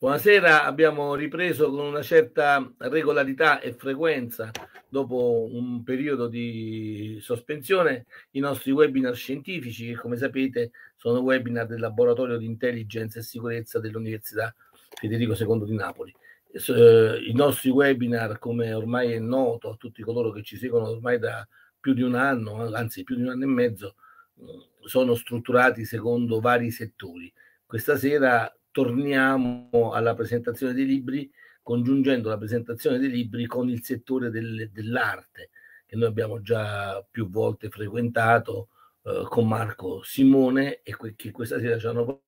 Buonasera, abbiamo ripreso con una certa regolarità e frequenza, dopo un periodo di sospensione, i nostri webinar scientifici che come sapete sono webinar del Laboratorio di Intelligence e Sicurezza dell'Università Federico II di Napoli. Eh, I nostri webinar, come ormai è noto a tutti coloro che ci seguono ormai da più di un anno, anzi più di un anno e mezzo, mm, sono strutturati secondo vari settori. Questa sera torniamo alla presentazione dei libri congiungendo la presentazione dei libri con il settore del, dell'arte che noi abbiamo già più volte frequentato eh, con Marco Simone e que- che questa sera ci hanno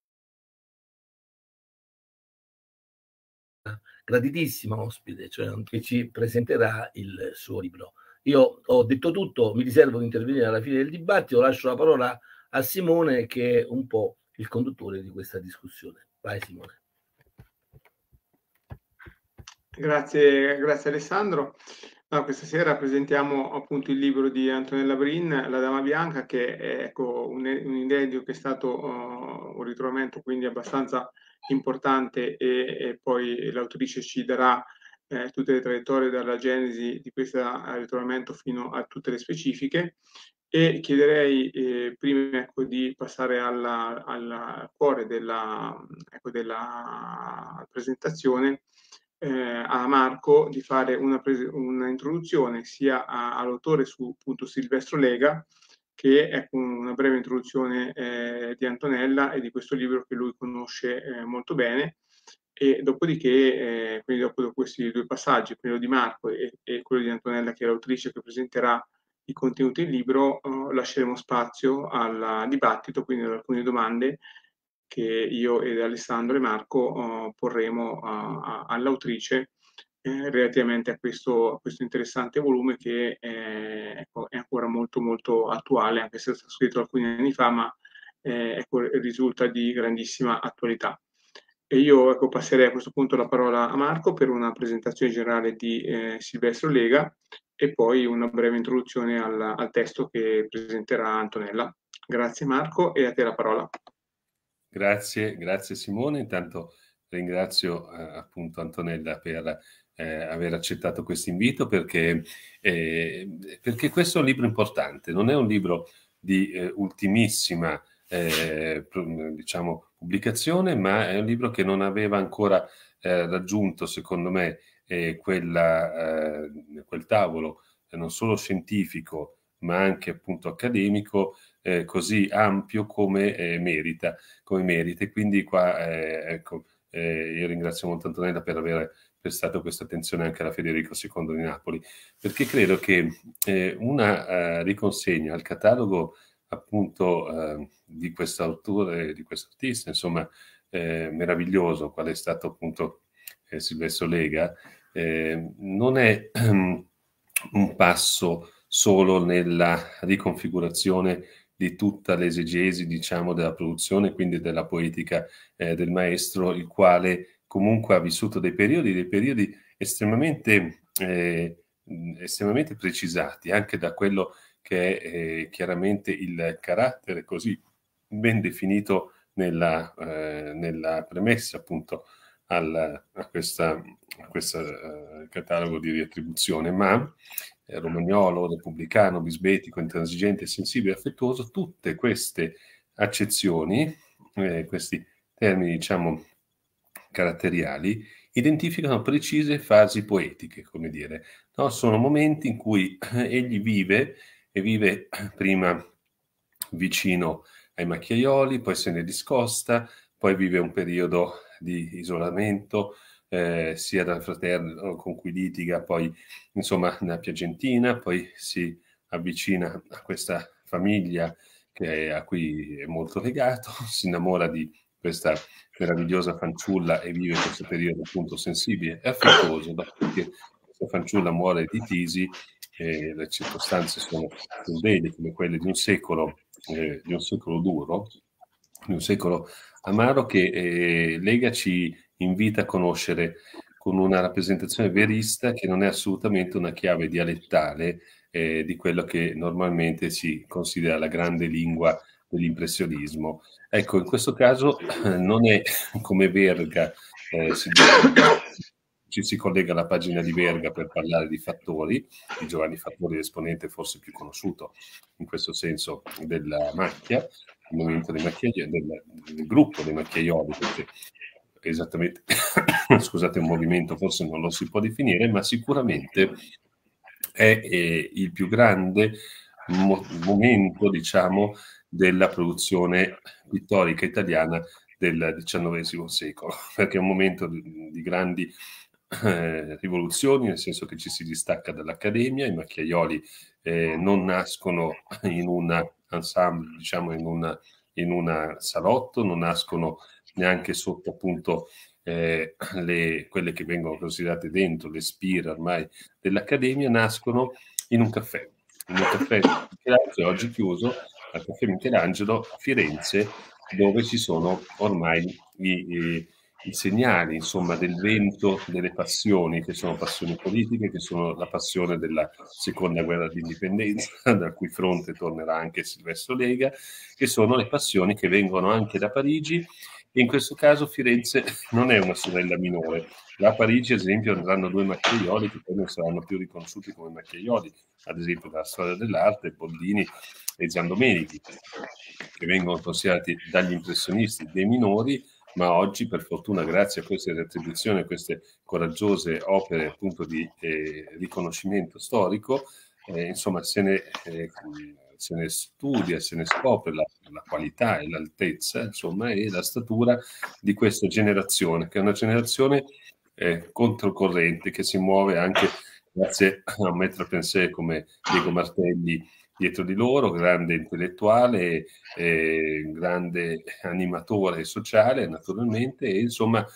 graditissima ospite, cioè che ci presenterà il suo libro. Io ho detto tutto, mi riservo di intervenire alla fine del dibattito, lascio la parola a Simone che è un po' il conduttore di questa discussione. Vai Simone. Grazie, grazie Alessandro. No, questa sera presentiamo appunto il libro di Antonella Brin, La Dama Bianca, che è ecco, un, un indedio che è stato uh, un ritrovamento quindi abbastanza importante e, e poi l'autrice ci darà eh, tutte le traiettorie dalla genesi di questo eh, ritrovamento fino a tutte le specifiche e chiederei eh, prima ecco, di passare alla, alla, al cuore della, ecco, della presentazione eh, a Marco di fare una, una introduzione sia all'autore su appunto, Silvestro Lega che è una breve introduzione eh, di Antonella e di questo libro che lui conosce eh, molto bene e dopodiché, eh, quindi dopo, dopo questi due passaggi, quello di Marco e, e quello di Antonella che è l'autrice che presenterà i contenuti del libro eh, lasceremo spazio al dibattito, quindi ad alcune domande che io ed Alessandro e Marco eh, porremo eh, a, all'autrice eh, relativamente a questo, a questo, interessante volume che ecco, è ancora molto molto attuale, anche se è stato scritto alcuni anni fa, ma eh, ecco, risulta di grandissima attualità. E io ecco, passerei a questo punto la parola a Marco per una presentazione generale di eh, Silvestro Lega e poi una breve introduzione al, al testo che presenterà Antonella. Grazie Marco e a te la parola. Grazie, grazie Simone. Intanto ringrazio eh, appunto Antonella per eh, aver accettato questo invito perché, eh, perché, questo è un libro importante, non è un libro di eh, ultimissima eh, diciamo, pubblicazione, ma è un libro che non aveva ancora eh, raggiunto, secondo me, eh, quella, eh, quel tavolo eh, non solo scientifico ma anche appunto accademico eh, così ampio come eh, merita, come merita. E quindi qua ecco, io ringrazio molto Antonella per aver prestato questa attenzione anche alla Federico II di Napoli, perché credo che una riconsegna al catalogo appunto eh, di questo autore, di questo artista, insomma, eh, meraviglioso, quale è stato appunto eh, Silvestro Lega, Ehm, non è un passo solo nella riconfigurazione di tutta l'esegesi, diciamo, della produzione, quindi della poetica eh, del maestro, il quale comunque ha vissuto dei periodi, dei periodi estremamente, eh, estremamente precisati, anche da quello che è eh, chiaramente il carattere così ben definito nella, eh, nella premessa, appunto, al, a, questa, a questo uh, eh, catalogo di riattribuzione, ma eh, romagnolo, repubblicano, bisbetico, intransigente, sensibile, affettuoso, tutte queste accezioni, eh, questi termini diciamo caratteriali, identificano precise fasi poetiche, come dire, no? sono momenti in cui eh, egli vive e vive eh, prima vicino ai macchiaioli, poi se ne discosta, poi vive un periodo di isolamento, eh, sia dal fratello con cui litiga, poi insomma nella piacentina, poi si avvicina a questa famiglia che, a cui è molto legato, si innamora di questa meravigliosa fanciulla e vive questo periodo appunto sensibile e affettuoso, perché questa fanciulla muore di tisi e le circostanze sono crudeli come quelle di un secolo, eh, di un secolo duro, di un secolo amaro che eh, Lega ci invita a conoscere con una rappresentazione verista che non è assolutamente una chiave dialettale eh, di quello che normalmente si considera la grande lingua dell'impressionismo. Ecco, in questo caso non è come Verga, eh, si, ci si collega alla pagina di Verga per parlare di Fattori, di Giovanni Fattori, l'esponente forse più conosciuto in questo senso della macchia, il movimento dei macchiaioli, del, del, gruppo dei macchiaioli, perché esattamente, scusate, un movimento forse non lo si può definire, ma sicuramente è, eh, il più grande mo- momento, diciamo, della produzione pittorica italiana del XIX secolo, perché è un momento di, di grandi eh, rivoluzioni, nel senso che ci si distacca dall'accademia, i macchiaioli eh, non nascono in una ensemble, diciamo, in un in un salotto, non nascono neanche sotto appunto eh, le, quelle che vengono considerate dentro, le spire ormai dell'Accademia, nascono in un caffè, in un caffè che oggi chiuso, al caffè Michelangelo a Firenze, dove ci sono ormai i, i i segnali insomma, del vento delle passioni, che sono passioni politiche, che sono la passione della seconda guerra d'indipendenza, dal cui fronte tornerà anche Silvestro Lega, che sono le passioni che vengono anche da Parigi. E in questo caso Firenze non è una sorella minore. Da Parigi, ad esempio, andranno due macchiaioli che poi non saranno più riconosciuti come macchiaioli, ad esempio dalla storia dell'arte, Boldini e Giandomenici, che vengono considerati dagli impressionisti dei minori ma oggi per fortuna grazie a queste retribuzioni, a queste coraggiose opere appunto di eh, riconoscimento storico, eh, insomma se ne, eh, se ne, studia, se ne scopre la, la, qualità e l'altezza insomma e la statura di questa generazione, che è una generazione eh, controcorrente che si muove anche grazie a un a pensée come Diego Martelli dietro di loro, grande intellettuale, eh, grande animatore sociale naturalmente, e insomma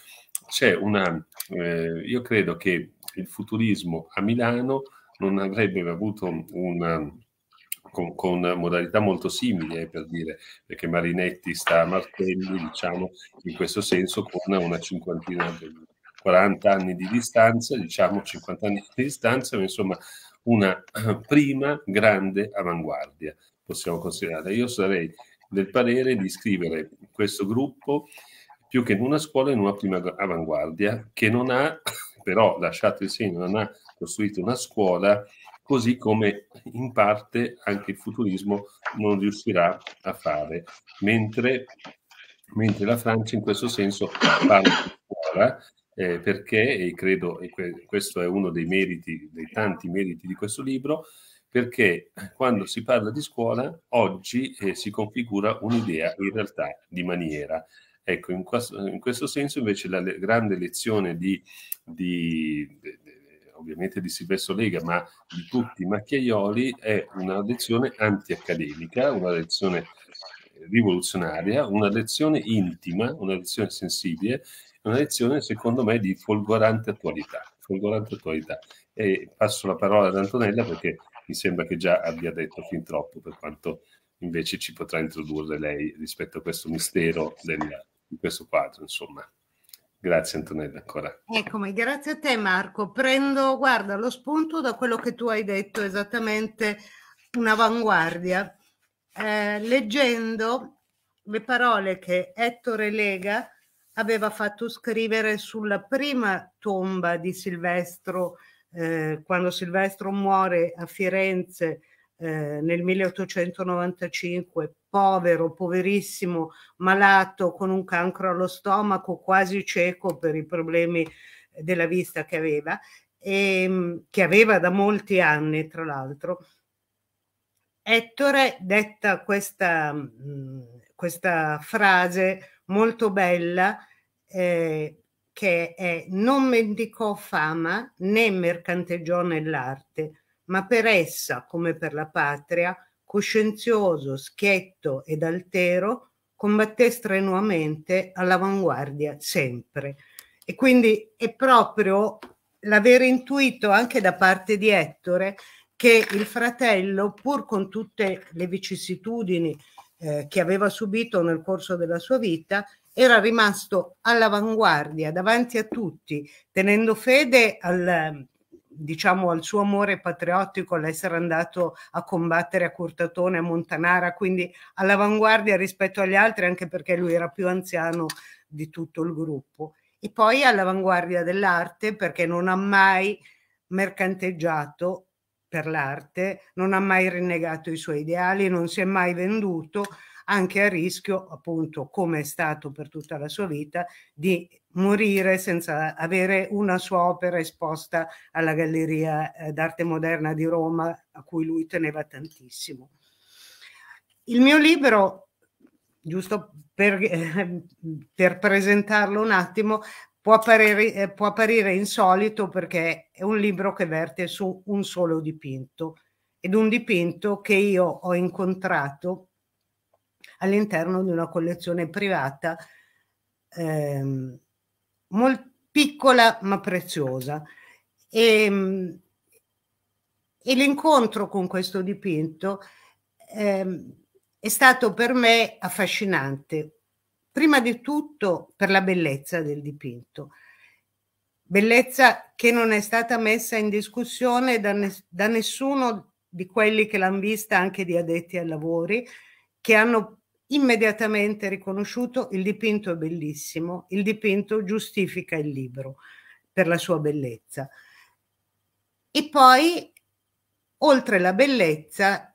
c'è una... Eh, io credo che il futurismo a Milano non avrebbe avuto una, con, con, modalità molto simili, eh, per dire, perché Marinetti sta a Martelli, diciamo, in questo senso, con una cinquantina, 40 anni di distanza, diciamo 50 anni di distanza, ma insomma una eh, prima grande avanguardia, possiamo considerare. Io sarei del parere di scrivere questo gruppo più che in una scuola in una prima avanguardia che non ha però lasciato il segno, non ha costruito una scuola così come in parte anche il futurismo non riuscirà a fare, mentre, mentre la Francia in questo senso parla di scuola eh, perché, e credo, e questo è uno dei meriti, dei tanti meriti di questo libro, perché quando si parla di scuola oggi eh, si configura un'idea in realtà di maniera. Ecco, in questo, in questo senso invece la le- grande lezione di, di de- de- ovviamente di Silvestro Lega, ma di tutti i macchiaioli, è una lezione anti-accademica, una lezione rivoluzionaria, una lezione intima, una lezione sensibile una lezione secondo me di folgorante attualità. Folgorante attualità. E passo la parola ad Antonella perché mi sembra che già abbia detto fin troppo per quanto invece ci potrà introdurre lei rispetto a questo mistero del, di questo quadro, insomma. Grazie Antonella ancora. Eccomi, grazie a te Marco. Prendo, guarda, lo spunto da quello che tu hai detto esattamente, un'avanguardia. Eh, leggendo le parole che Ettore Lega aveva fatto scrivere sulla prima tomba di Silvestro, eh, quando Silvestro muore a Firenze eh, nel 1895, povero, poverissimo, malato, con un cancro allo stomaco, quasi cieco per i problemi della vista che aveva, e, ehm, che aveva da molti anni, tra l'altro. Ettore detta questa, mm, questa frase molto bella eh, che è non mendicò fama né mercanteggiò nell'arte, ma per essa, come per la patria, coscienzioso, schietto ed altero, combatté strenuamente all'avanguardia sempre. E quindi è proprio l'avere intuito anche da parte di Ettore che il fratello, pur con tutte le vicissitudini eh, che aveva subito nel corso della sua vita, era rimasto all'avanguardia, davanti a tutti, tenendo fede al, diciamo, al suo amore patriottico, all'essere andato a combattere a Curtatone, a Montanara, quindi all'avanguardia rispetto agli altri, anche perché lui era più anziano di tutto il gruppo. E poi all'avanguardia dell'arte perché non ha mai mercanteggiato per l'arte, non ha mai rinnegato i suoi ideali, non si è mai venduto anche a rischio, appunto, come è stato per tutta la sua vita, di morire senza avere una sua opera esposta alla Galleria eh, d'arte moderna di Roma, a cui lui teneva tantissimo. Il mio libro, giusto per, eh, per presentarlo un attimo, Può apparire, eh, può apparire insolito perché è un libro che verte su un solo dipinto ed un dipinto che io ho incontrato all'interno di una collezione privata ehm, molto piccola ma preziosa. E, ehm, e l'incontro con questo dipinto ehm, è stato per me affascinante, prima di tutto per la bellezza del dipinto, bellezza che non è stata messa in discussione da, ne- da nessuno di quelli che l'hanno vista, anche di addetti ai lavori, che hanno immediatamente riconosciuto il dipinto è bellissimo, il dipinto giustifica il libro per la sua bellezza. E poi, oltre la bellezza,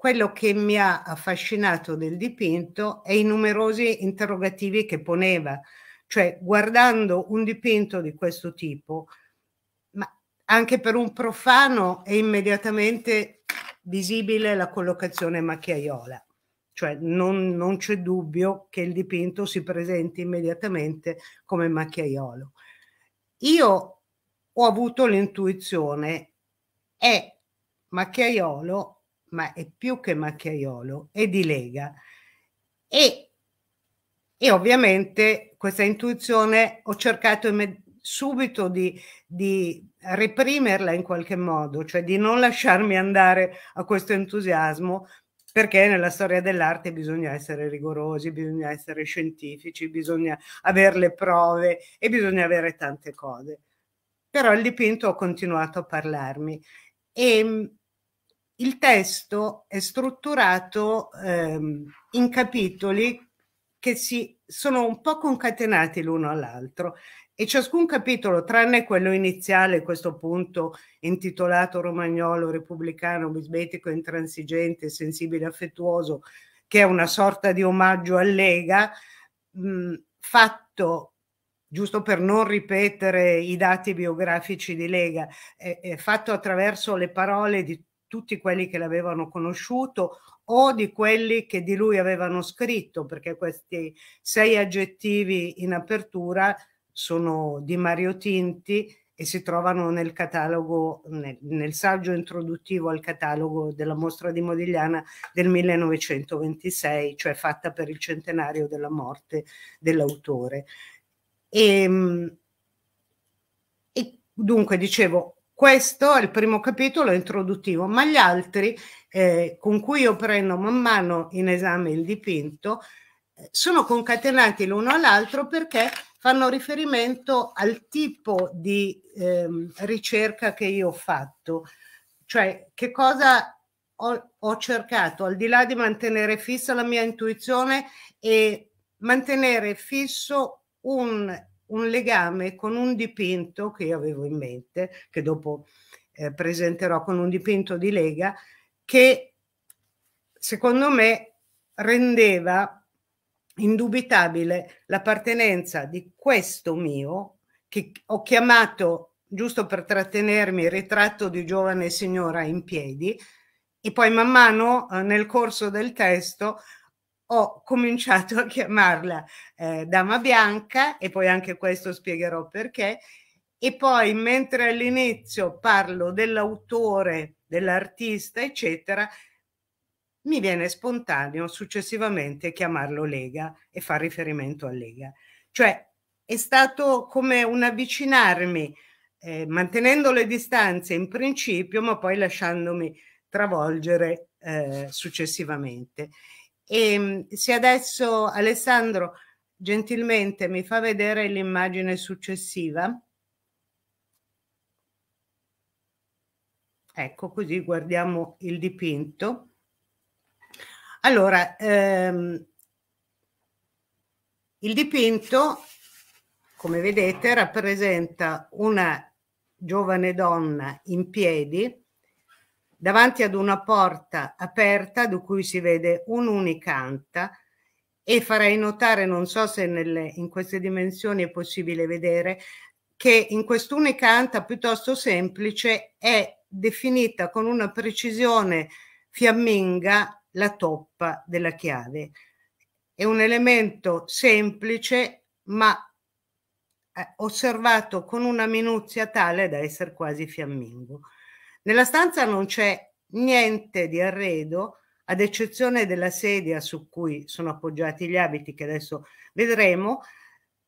quello che mi ha affascinato del dipinto è i numerosi interrogativi che poneva, cioè guardando un dipinto di questo tipo, ma anche per un profano è immediatamente visibile la collocazione macchiaiola, cioè non, non c'è dubbio che il dipinto si presenti immediatamente come macchiaiolo. Io ho avuto l'intuizione, è macchiaiolo ma è più che macchiaiolo, è di Lega. E, e ovviamente questa intuizione ho cercato subito di, di, reprimerla in qualche modo, cioè di non lasciarmi andare a questo entusiasmo, perché nella storia dell'arte bisogna essere rigorosi, bisogna essere scientifici, bisogna avere le prove e bisogna avere tante cose. Però il dipinto ha continuato a parlarmi e ehm, il testo è strutturato ehm, in capitoli che si sono un po' concatenati l'uno all'altro e ciascun capitolo, tranne quello iniziale, questo punto intitolato Romagnolo, Repubblicano, Bisbetico, Intransigente, Sensibile, Affettuoso, che è una sorta di omaggio a Lega, mh, fatto, giusto per non ripetere i dati biografici di Lega, è, è fatto attraverso le parole di tutti quelli che l'avevano conosciuto o di quelli che di lui avevano scritto, perché questi sei aggettivi in apertura sono di Mario Tinti e si trovano nel catalogo, nel, nel saggio introduttivo al catalogo della mostra di Modigliana del 1926, cioè fatta per il centenario della morte dell'autore. E, ehm, e dunque dicevo, questo è il primo capitolo introduttivo, ma gli altri eh, con cui io prendo man mano in esame il dipinto eh, sono concatenati l'uno all'altro perché fanno riferimento al tipo di eh, ricerca che io ho fatto, cioè che cosa ho, ho, cercato, al di là di mantenere fissa la mia intuizione e mantenere fisso un un legame con un dipinto che io avevo in mente, che dopo eh, presenterò con un dipinto di Lega, che secondo me rendeva indubitabile l'appartenenza di questo mio, che ho chiamato, giusto per trattenermi, ritratto di giovane signora in piedi, e poi man mano eh, nel corso del testo ho cominciato a chiamarla eh, Dama Bianca e poi anche questo spiegherò perché. E poi mentre all'inizio parlo dell'autore, dell'artista, eccetera, mi viene spontaneo successivamente chiamarlo Lega e far riferimento a Lega. Cioè è stato come un avvicinarmi eh, mantenendo le distanze in principio, ma poi lasciandomi travolgere eh, successivamente. E ehm, se adesso Alessandro gentilmente mi fa vedere l'immagine successiva. Ecco, così guardiamo il dipinto. Allora, ehm, il dipinto, come vedete, rappresenta una giovane donna in piedi davanti ad una porta aperta di cui si vede un'unica anta e farei notare, non so se nelle, in queste dimensioni è possibile vedere, che in quest'unica anta piuttosto semplice è definita con una precisione fiamminga la toppa della chiave. È un elemento semplice ma eh, osservato con una minuzia tale da essere quasi fiammingo. Nella stanza non c'è niente di arredo, ad eccezione della sedia su cui sono appoggiati gli abiti che adesso vedremo.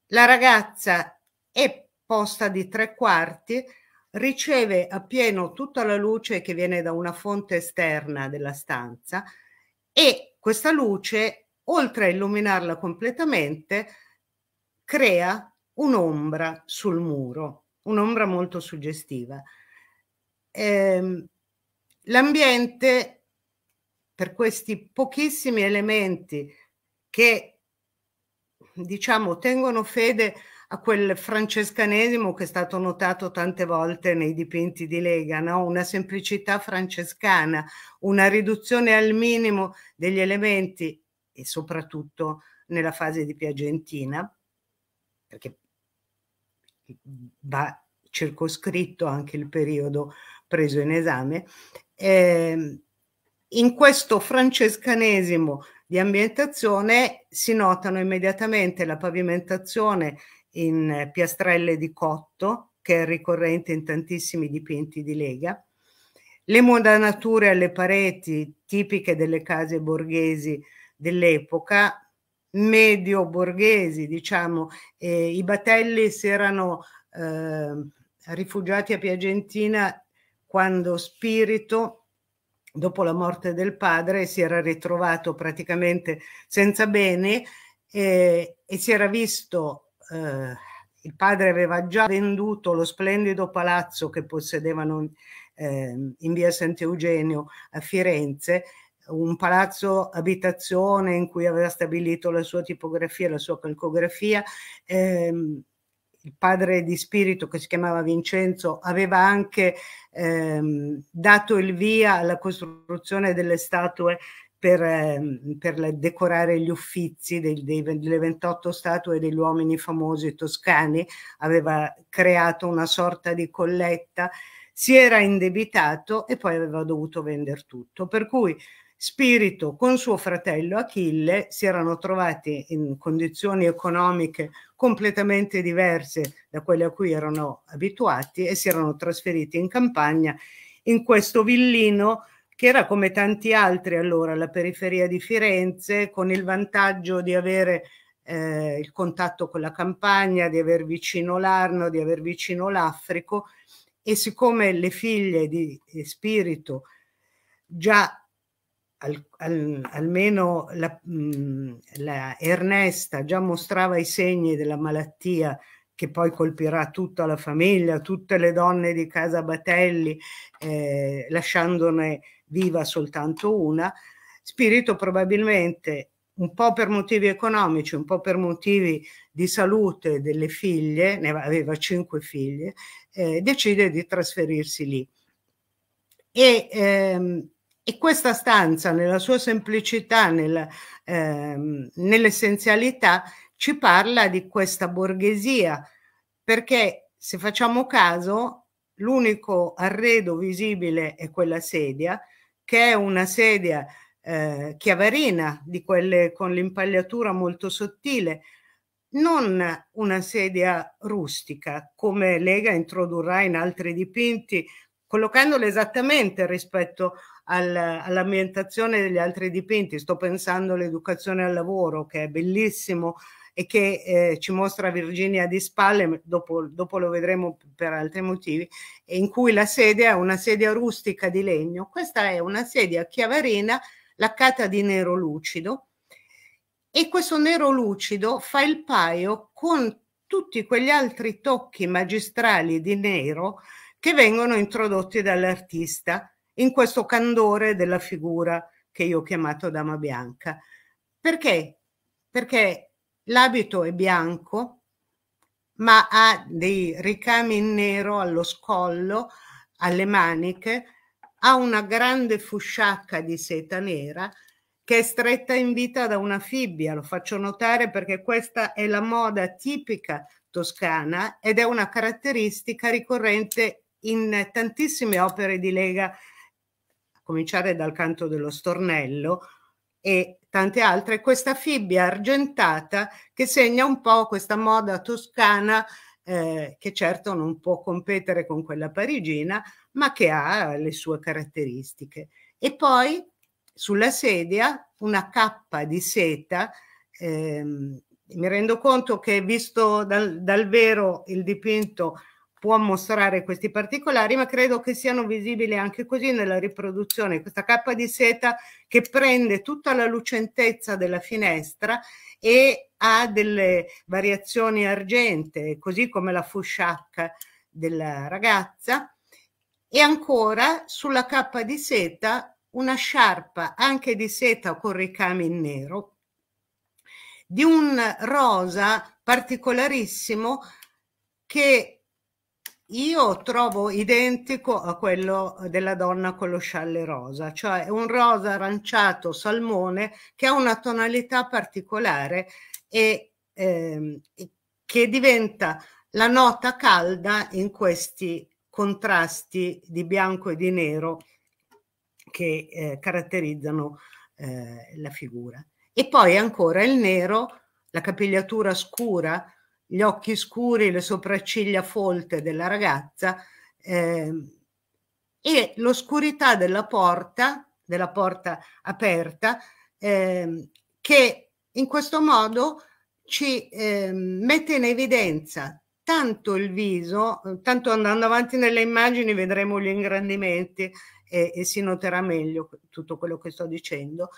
La ragazza è posta di tre quarti, riceve appieno tutta la luce che viene da una fonte esterna della stanza e questa luce, oltre a illuminarla completamente, crea un'ombra sul muro, un'ombra molto suggestiva ehm, l'ambiente, per questi pochissimi elementi che diciamo tengono fede a quel francescanesimo che è stato notato tante volte nei dipinti di Lega, no? una semplicità francescana, una riduzione al minimo degli elementi e soprattutto nella fase di Piagentina, perché va circoscritto anche il periodo preso in esame, eh, in questo francescanesimo di ambientazione si notano immediatamente la pavimentazione in piastrelle di cotto, che è ricorrente in tantissimi dipinti di Lega, le modanature alle pareti tipiche delle case borghesi dell'epoca, medio borghesi, diciamo, eh, i battelli si erano eh, rifugiati a Piagentina quando Spirito, dopo la morte del padre, si era ritrovato praticamente senza bene eh, e si era visto, eh, il padre aveva già venduto lo splendido palazzo che possedevano eh, in via Sant'Eugenio a Firenze, un palazzo abitazione in cui aveva stabilito la sua tipografia, la sua calcografia. Ehm, il padre di spirito che si chiamava Vincenzo aveva anche ehm, dato il via alla costruzione delle statue per, ehm, per decorare gli uffizi dei, dei, delle 28 statue degli uomini famosi toscani, aveva creato una sorta di colletta, si era indebitato e poi aveva dovuto vendere tutto. Per cui Spirito con suo fratello Achille si erano trovati in condizioni economiche completamente diverse da quelle a cui erano abituati e si erano trasferiti in campagna in questo villino che era come tanti altri allora la periferia di Firenze con il vantaggio di avere eh, il contatto con la campagna, di aver vicino l'Arno, di aver vicino l'Africo e siccome le figlie di eh, Spirito già al, al, almeno la, mh, mm, la Ernesta già mostrava i segni della malattia che poi colpirà tutta la famiglia, tutte le donne di casa Batelli, eh, lasciandone viva soltanto una, Spirito probabilmente un po' per motivi economici, un po' per motivi di salute delle figlie, ne aveva cinque figlie, eh, decide di trasferirsi lì. E ehm, e questa stanza, nella sua semplicità, nel, ehm, nell'essenzialità, ci parla di questa borghesia, perché se facciamo caso, l'unico arredo visibile è quella sedia, che è una sedia eh, chiavarina, di quelle con l'impagliatura molto sottile, non una sedia rustica, come Lega introdurrà in altri dipinti, collocandola esattamente rispetto al, all'ambientazione degli altri dipinti, sto pensando all'educazione al lavoro che è bellissimo e che eh, ci mostra Virginia di spalle, dopo, dopo, lo vedremo per altri motivi, in cui la sedia è una sedia rustica di legno. Questa è una sedia chiavarina laccata di nero lucido e questo nero lucido fa il paio con tutti quegli altri tocchi magistrali di nero che vengono introdotti dall'artista in questo candore della figura che io ho chiamato Dama Bianca. Perché? Perché l'abito è bianco, ma ha dei ricami in nero allo scollo, alle maniche, ha una grande fusciacca di seta nera che è stretta in vita da una fibbia, lo faccio notare perché questa è la moda tipica toscana ed è una caratteristica ricorrente in tantissime opere di Lega cominciare dal canto dello stornello e tante altre, questa fibbia argentata che segna un po' questa moda toscana eh, che certo non può competere con quella parigina, ma che ha le sue caratteristiche. E poi sulla sedia una cappa di seta. Ehm, mi rendo conto che visto dal, dal vero il dipinto può mostrare questi particolari, ma credo che siano visibili anche così nella riproduzione, questa cappa di seta che prende tutta la lucentezza della finestra e ha delle variazioni argente, così come la fusciacca della ragazza, e ancora sulla cappa di seta una sciarpa anche di seta con ricami in nero di un rosa particolarissimo che io trovo identico a quello della donna con lo scialle rosa, cioè un rosa aranciato salmone che ha una tonalità particolare e ehm, che diventa la nota calda in questi contrasti di bianco e di nero che eh, caratterizzano eh, la figura. E poi ancora il nero, la capigliatura scura gli occhi scuri, le sopracciglia folte della ragazza eh, e l'oscurità della porta, della porta aperta, eh, che in questo modo ci eh, mette in evidenza tanto il viso, tanto andando avanti nelle immagini vedremo gli ingrandimenti e, e si noterà meglio tutto quello che sto dicendo,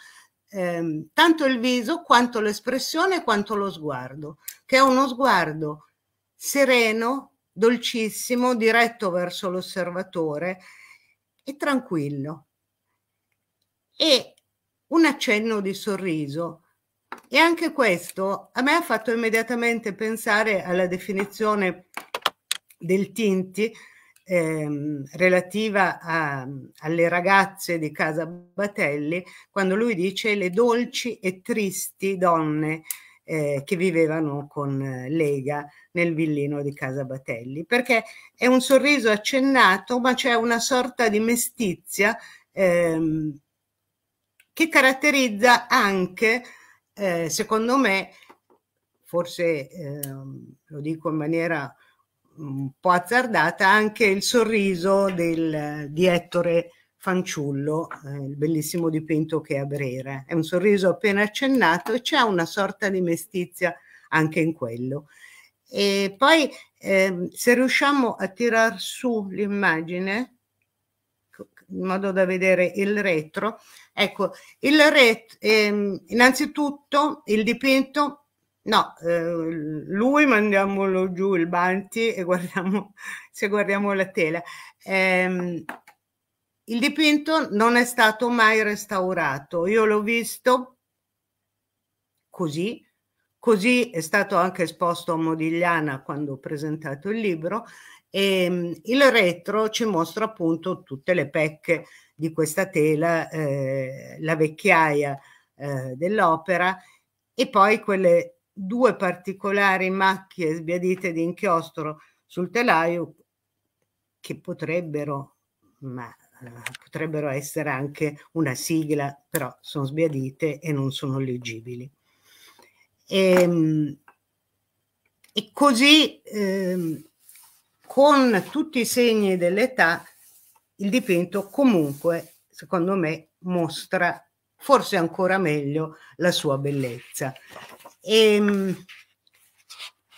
ehm, tanto il viso quanto l'espressione quanto lo sguardo, che è uno sguardo sereno, dolcissimo, diretto verso l'osservatore e tranquillo. E un accenno di sorriso. E anche questo a me ha fatto immediatamente pensare alla definizione del Tinti ehm, relativa a, alle ragazze di Casa Batelli, quando lui dice le dolci e tristi donne eh, che vivevano con eh, Lega nel villino di Casa Batelli, perché è un sorriso accennato, ma c'è una sorta di mestizia ehm, che caratterizza anche, eh, secondo me, forse eh, lo dico in maniera un po' azzardata anche il sorriso del, di Ettore Fanciullo, eh, il bellissimo dipinto che è a Brera. È un sorriso appena accennato e c'è una sorta di mestizia anche in quello. E poi eh, se riusciamo a tirar su l'immagine in modo da vedere il retro, ecco, il retro, ehm, innanzitutto il dipinto No, eh, lui mandiamolo giù il Banti e guardiamo se guardiamo la tela. Eh, il dipinto non è stato mai restaurato. Io l'ho visto così, così è stato anche esposto a Modigliana quando ho presentato il libro. E ehm, il retro ci mostra appunto tutte le pecche di questa tela, eh, la vecchiaia eh, dell'opera e poi quelle due particolari macchie sbiadite di inchiostro sul telaio che potrebbero, ma eh, potrebbero essere anche una sigla, però sono sbiadite e non sono leggibili. E, ehm, e così eh, con tutti i segni dell'età il dipinto comunque, secondo me, mostra forse ancora meglio la sua bellezza. E, ehm,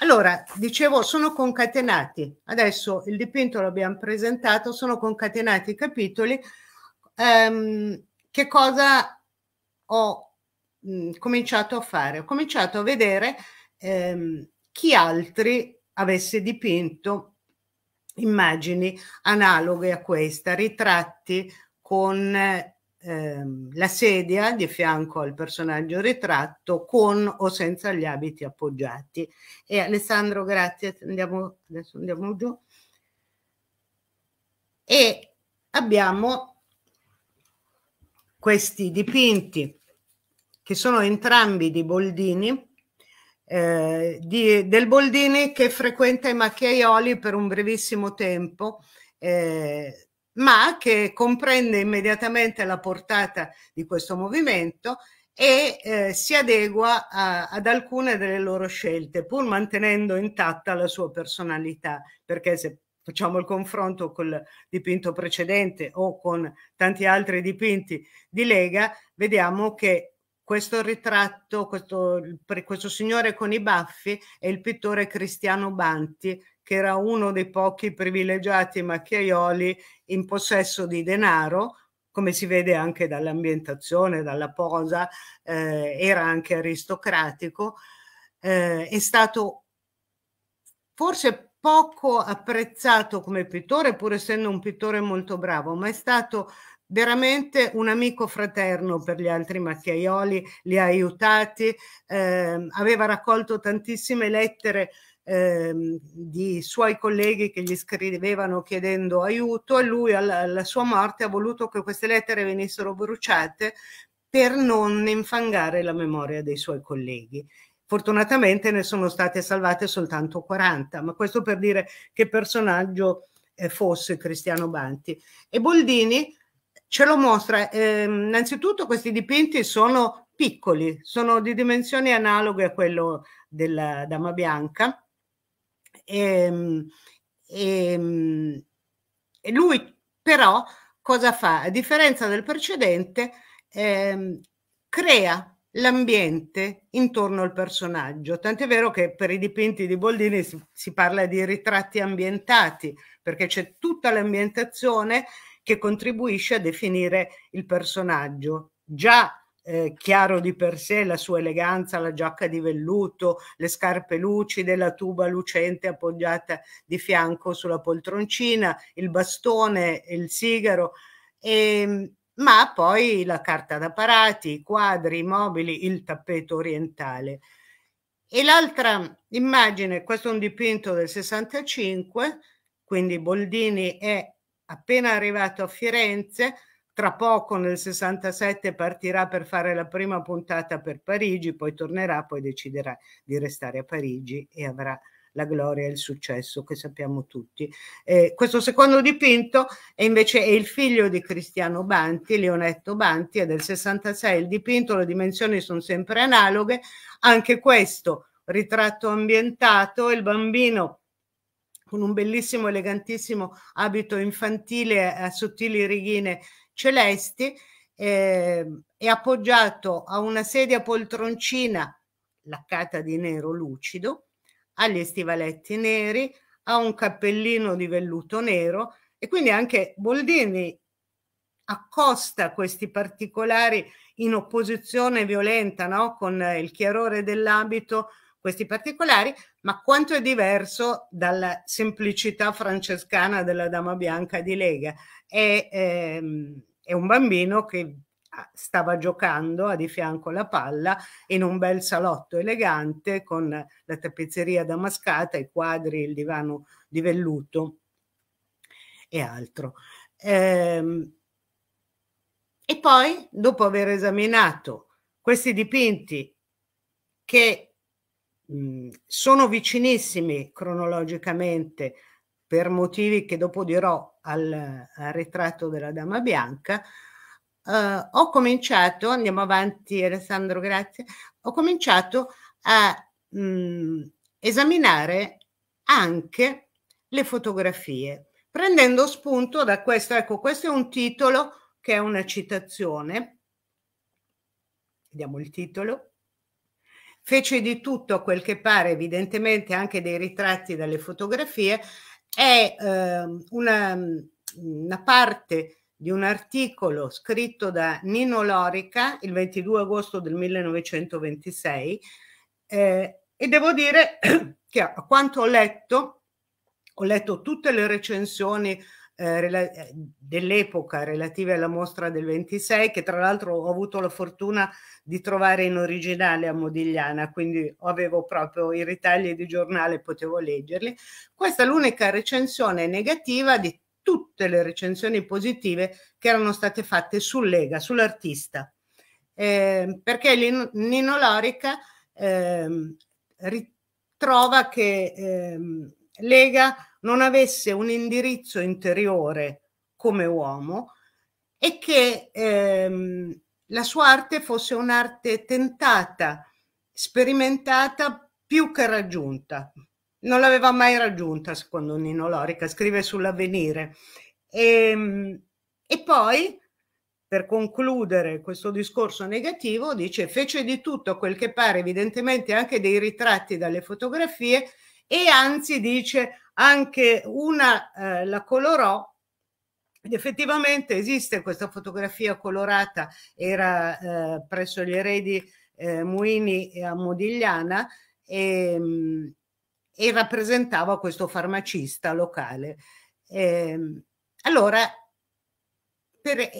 allora, dicevo, sono concatenati. Adesso il dipinto l'abbiamo presentato, sono concatenati i capitoli. Ehm, che cosa ho mh, mm, cominciato a fare? Ho cominciato a vedere ehm, chi altri avesse dipinto immagini analoghe a questa, ritratti con eh, Ehm, la sedia di fianco al personaggio ritratto con o senza gli abiti appoggiati. E Alessandro, grazie, andiamo, adesso andiamo giù. E abbiamo questi dipinti che sono entrambi di Boldini, eh, di, del Boldini che frequenta i Macchiaioli per un brevissimo tempo. Eh, ma che comprende immediatamente la portata di questo movimento e eh, si adegua a, ad alcune delle loro scelte, pur mantenendo intatta la sua personalità, perché se facciamo il confronto col dipinto precedente o con tanti altri dipinti di Lega, vediamo che questo ritratto, questo, questo signore con i baffi, è il pittore Cristiano Banti, che era uno dei pochi privilegiati macchiaioli in possesso di denaro, come si vede anche dall'ambientazione, dalla posa, eh, era anche aristocratico, eh, è stato forse poco apprezzato come pittore, pur essendo un pittore molto bravo, ma è stato veramente un amico fraterno per gli altri macchiaioli, li ha aiutati, eh, aveva raccolto tantissime lettere ehm, di suoi colleghi che gli scrivevano chiedendo aiuto e lui alla, alla sua morte ha voluto che queste lettere venissero bruciate per non infangare la memoria dei suoi colleghi. Fortunatamente ne sono state salvate soltanto 40, ma questo per dire che personaggio eh, fosse Cristiano Banti. E Boldini ce lo mostra. Eh, innanzitutto questi dipinti sono piccoli, sono di dimensioni analoghe a quello della Dama Bianca e, ehm, e, ehm, e lui però cosa fa? A differenza del precedente, ehm, crea l'ambiente intorno al personaggio. Tant'è vero che per i dipinti di Boldini si, si, parla di ritratti ambientati, perché c'è tutta l'ambientazione che contribuisce a definire il personaggio. Già eh, chiaro di per sé, la sua eleganza, la giacca di velluto, le scarpe lucide, la tuba lucente appoggiata di fianco sulla poltroncina, il bastone, il sigaro, e, ehm, ma poi la carta da parati, i quadri, i mobili, il tappeto orientale. E l'altra immagine, questo è un dipinto del 65, quindi Boldini è appena arrivato a Firenze, tra poco nel 67 partirà per fare la prima puntata per Parigi, poi tornerà, poi deciderà di restare a Parigi e avrà la gloria e il successo che sappiamo tutti. Eh, questo secondo dipinto è invece è il figlio di Cristiano Banti, Leonetto Banti, è del 66. Il dipinto, le dimensioni sono sempre analoghe, anche questo ritratto ambientato, il bambino con un bellissimo, elegantissimo abito infantile a sottili righine Celesti, eh, è appoggiato a una sedia poltroncina laccata di nero lucido, ha gli stivaletti neri, ha un cappellino di velluto nero e quindi anche Boldini accosta questi particolari in opposizione violenta no? con il chiarore dell'abito questi particolari, ma quanto è diverso dalla semplicità francescana della Dama Bianca di Lega. È, ehm, è un bambino che ah, stava giocando a di fianco alla palla in un bel salotto elegante con la tappezzeria damascata, i quadri, il divano di velluto e altro. Ehm, e poi, dopo aver esaminato questi dipinti che Mhmm, sono vicinissimi cronologicamente per motivi che dopo dirò al, al ritratto della Dama Bianca, eh, ho cominciato, andiamo avanti Alessandro, grazie, ho cominciato a mh, mhmm, esaminare anche le fotografie, prendendo spunto da questo, ecco questo è un titolo che è una citazione, vediamo il titolo, fece di tutto a quel che pare, evidentemente anche dei ritratti dalle fotografie, è eh, una, una parte di un articolo scritto da Nino Lorica il 22 agosto del 1926 eh, e devo dire che a quanto ho letto, ho letto tutte le recensioni eh, rela- eh, dell'epoca relative alla mostra del 26 che tra l'altro ho avuto la fortuna di trovare in originale a Modigliana, quindi avevo proprio i ritagli di giornale, e potevo leggerli. Questa è l'unica recensione negativa di tutte le recensioni positive che erano state fatte sul Lega, sull'artista, eh, perché Nino Lorica eh, ritrova che eh, Lega non avesse un indirizzo interiore come uomo e che ehm, la sua arte fosse un'arte tentata, sperimentata più che raggiunta. Non l'aveva mai raggiunta, secondo Nino Lorica, scrive sull'avvenire. E, ehm, e poi, per concludere questo discorso negativo, dice fece di tutto quel che pare, evidentemente anche dei ritratti dalle fotografie, e anzi dice anche una eh, la colorò ed effettivamente esiste questa fotografia colorata, era eh, presso gli eredi eh, Muini a Modigliana e, ehm, e, rappresentava questo farmacista locale. E, ehm, allora, per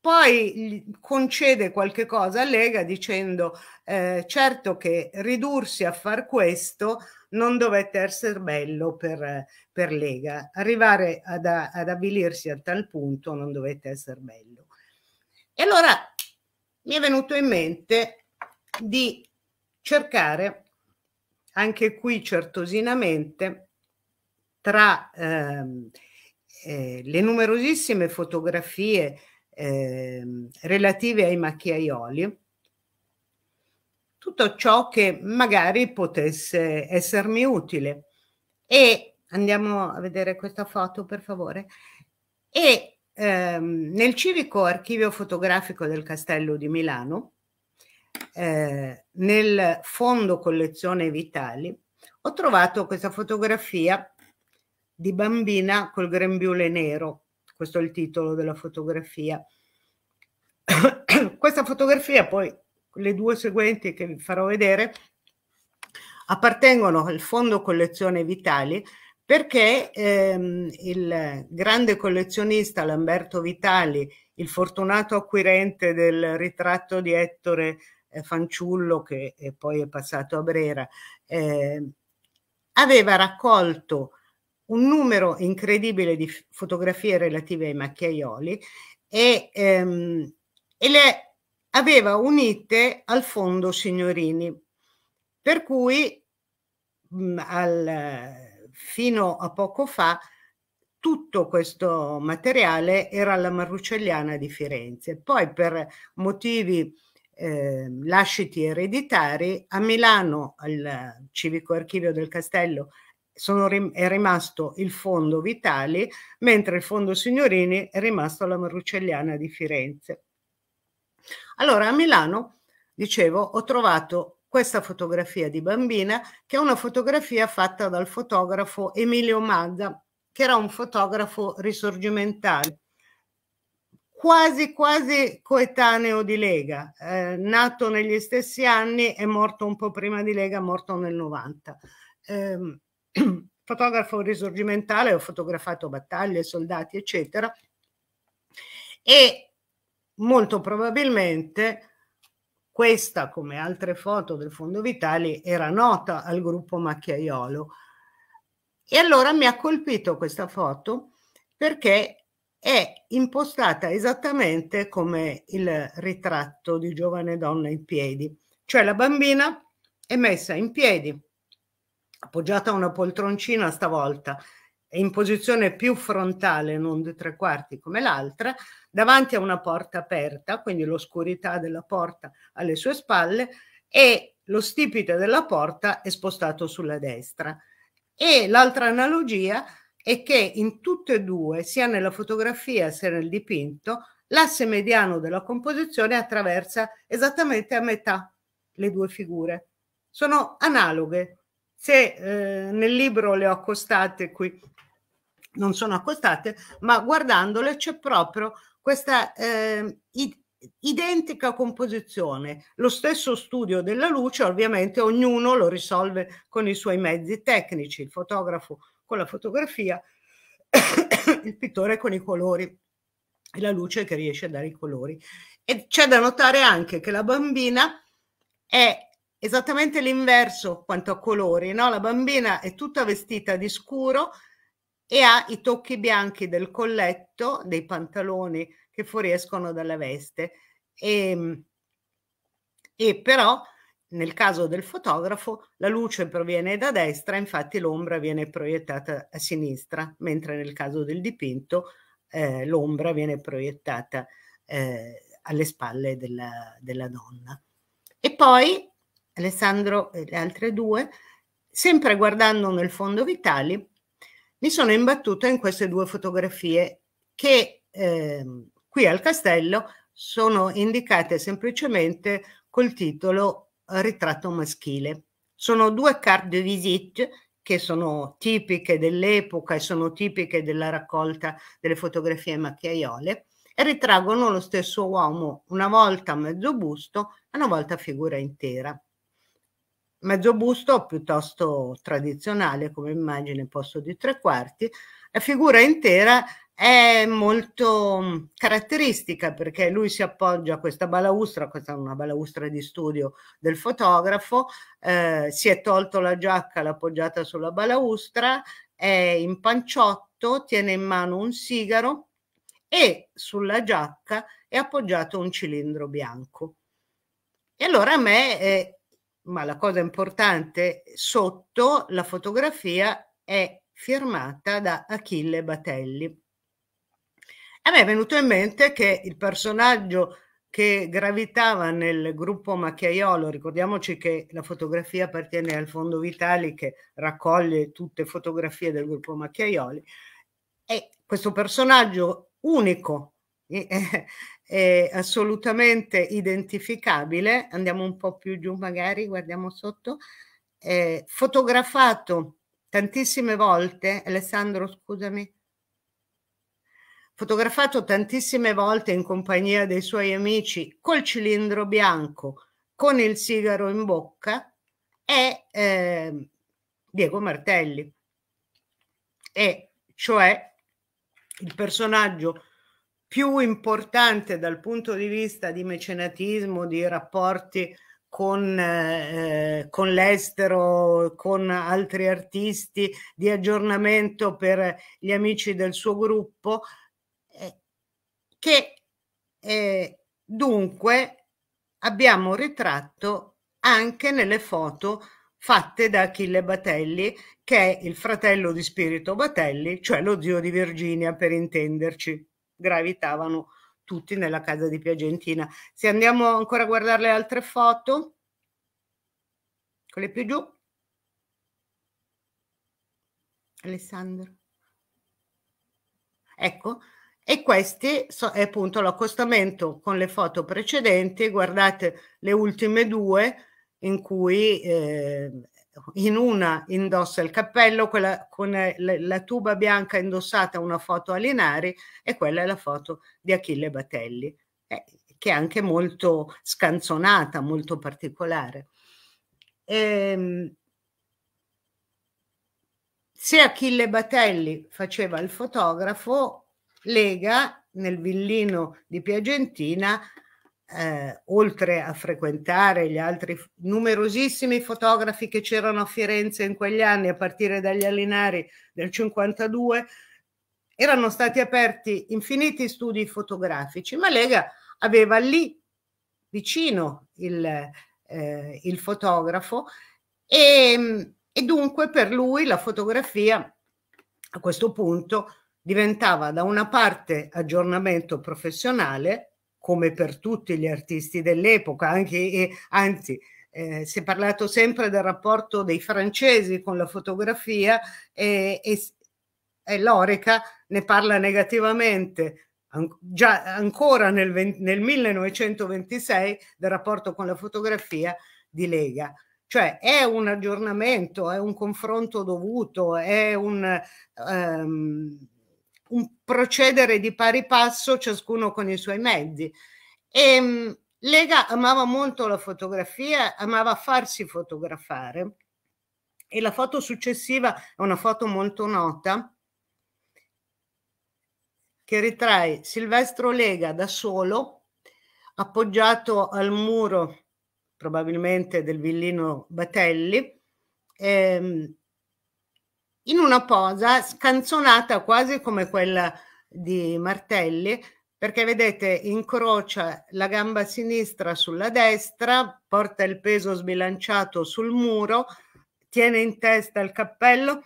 poi concede qualche cosa a Lega dicendo eh, certo che ridursi a far questo non dovette essere bello per, per Lega, arrivare ad, ad avvilirsi a tal punto non dovette essere bello. E allora mi è venuto in mente di cercare, anche qui certosinamente, tra eh, eh, le numerosissime fotografie eh, relative ai macchiaioli, tutto ciò che magari potesse essermi utile. E andiamo a vedere questa foto per favore. E ehm, nel civico archivio fotografico del Castello di Milano, eh, nel fondo collezione Vitali, ho trovato questa fotografia di bambina col grembiule nero questo è il titolo della fotografia. Questa fotografia, poi le due seguenti che vi farò vedere, appartengono al fondo collezione Vitali perché ehm, il grande collezionista Lamberto Vitali, il fortunato acquirente del ritratto di Ettore eh, Fanciullo, che eh, poi è passato a Brera, eh, aveva raccolto un numero incredibile di fotografie relative ai macchiaioli e, ehm, e le aveva unite al fondo Signorini, per cui mh, al, fino a poco fa tutto questo materiale era alla Marrucelliana di Firenze. Poi per motivi eh, lasciti ereditari a Milano, al Civico Archivio del Castello, rim- è rimasto il fondo Vitali, mentre il fondo Signorini è rimasto la Marucelliana di Firenze. Allora a Milano, dicevo, ho trovato questa fotografia di bambina, che è una fotografia fatta dal fotografo Emilio Mazza, che era un fotografo risorgimentale quasi quasi coetaneo di Lega, eh, nato negli stessi anni e morto un po' prima di Lega, morto nel 90. Eh, fotografo risorgimentale, ho fotografato battaglie, soldati, eccetera, e molto probabilmente questa, come altre foto del Fondo Vitali, era nota al gruppo Macchiaiolo. E allora mi ha colpito questa foto perché è impostata esattamente come il ritratto di giovane donna in piedi, cioè la bambina è messa in piedi appoggiata a una poltroncina stavolta in posizione più frontale, non di tre quarti come l'altra, davanti a una porta aperta, quindi l'oscurità della porta alle sue spalle e lo stipite della porta è spostato sulla destra. E l'altra analogia è che in tutte e due, sia nella fotografia sia nel dipinto, l'asse mediano della composizione attraversa esattamente a metà le due figure. Sono analoghe, se eh, nel libro le ho accostate qui, non sono accostate, ma guardandole c'è proprio questa eh, identica composizione. Lo stesso studio della luce, ovviamente ognuno lo risolve con i suoi mezzi tecnici, il fotografo con la fotografia, il pittore con i colori e la luce che riesce a dare i colori. E c'è da notare anche che la bambina è esattamente l'inverso quanto a colori, no? La bambina è tutta vestita di scuro e ha i tocchi bianchi del colletto, dei pantaloni che fuoriescono dalla veste. E, ehm, e però nel caso del fotografo la luce proviene da destra, infatti l'ombra viene proiettata a sinistra, mentre nel caso del dipinto eh, l'ombra viene proiettata eh, alle spalle della, della donna. E poi Alessandro e le altre due, sempre guardando nel fondo Vitali, mi sono imbattuta in queste due fotografie che eh, qui al castello sono indicate semplicemente col titolo eh, Ritratto maschile. Sono due carte de visite che sono tipiche dell'epoca e sono tipiche della raccolta delle fotografie macchiaiole e ritraggono lo stesso uomo una volta a mezzo busto e una volta a figura intera mezzo busto piuttosto tradizionale come immagine, posto di tre quarti, la figura intera è molto mm, caratteristica perché lui si appoggia a questa balaustra, questa è una balaustra di studio del fotografo, eh, si è tolto la giacca, l'ha appoggiata sulla balaustra, è in panciotto, tiene in mano un sigaro e sulla giacca è appoggiato un cilindro bianco. E allora a me eh, ma la cosa importante, sotto la fotografia è firmata da Achille Batelli. A me è venuto in mente che il personaggio che gravitava nel gruppo Macchiaiolo, ricordiamoci che la fotografia appartiene al Fondo Vitali che raccoglie tutte fotografie del gruppo Macchiaioli, e questo personaggio unico eh, è assolutamente identificabile, andiamo un po' più giù magari, guardiamo sotto, è fotografato tantissime volte, Alessandro scusami, fotografato tantissime volte in compagnia dei suoi amici col cilindro bianco, con il sigaro in bocca, è eh, Diego Martelli, e cioè il personaggio più importante dal punto di vista di mecenatismo, di rapporti con, eh, con l'estero, con altri artisti, di aggiornamento per gli amici del suo gruppo, eh, che eh, dunque abbiamo ritratto anche nelle foto fatte da Achille Batelli, che è il fratello di Spirito Batelli, cioè lo zio di Virginia per intenderci gravitavano tutti nella casa di Piagentina. Se andiamo ancora a guardare le altre foto, quelle più giù, Alessandro. Ecco, e questo so, è appunto l'accostamento con le foto precedenti, guardate le ultime due in cui eh, Esatto, in una indossa il cappello, quella con eh, la, la tuba bianca indossata una foto a Linari e quella è la foto di Achille Batelli, eh, che è anche molto scanzonata, molto particolare. Ehm, se Achille Batelli faceva il fotografo, Lega nel villino di Piagentina eh, oltre a frequentare gli altri numerosissimi fotografi che c'erano a Firenze in quegli anni, a partire dagli Alinari del 52, erano stati aperti infiniti studi fotografici, ma Lega aveva lì vicino il, eh, il fotografo e, e dunque per lui la fotografia a questo punto diventava da una parte aggiornamento professionale come per tutti gli artisti dell'epoca, anche, anzi eh, si è parlato sempre del rapporto dei francesi con la fotografia e, e, e l'Oreca ne parla negativamente. An già ancora nel, nel 1926 del rapporto con la fotografia di Lega cioè è un aggiornamento, è un confronto dovuto, è un, um, un procedere di pari passo, ciascuno con i suoi mezzi. E, ehm, Lega amava molto la fotografia, amava farsi fotografare e la foto successiva è una foto molto nota che ritrae Silvestro Lega da solo appoggiato al muro probabilmente del villino Batelli ehm, in una posa scanzonata quasi come quella di Martelli, perché vedete incrocia la gamba sinistra sulla destra, porta il peso sbilanciato sul muro, tiene in testa il cappello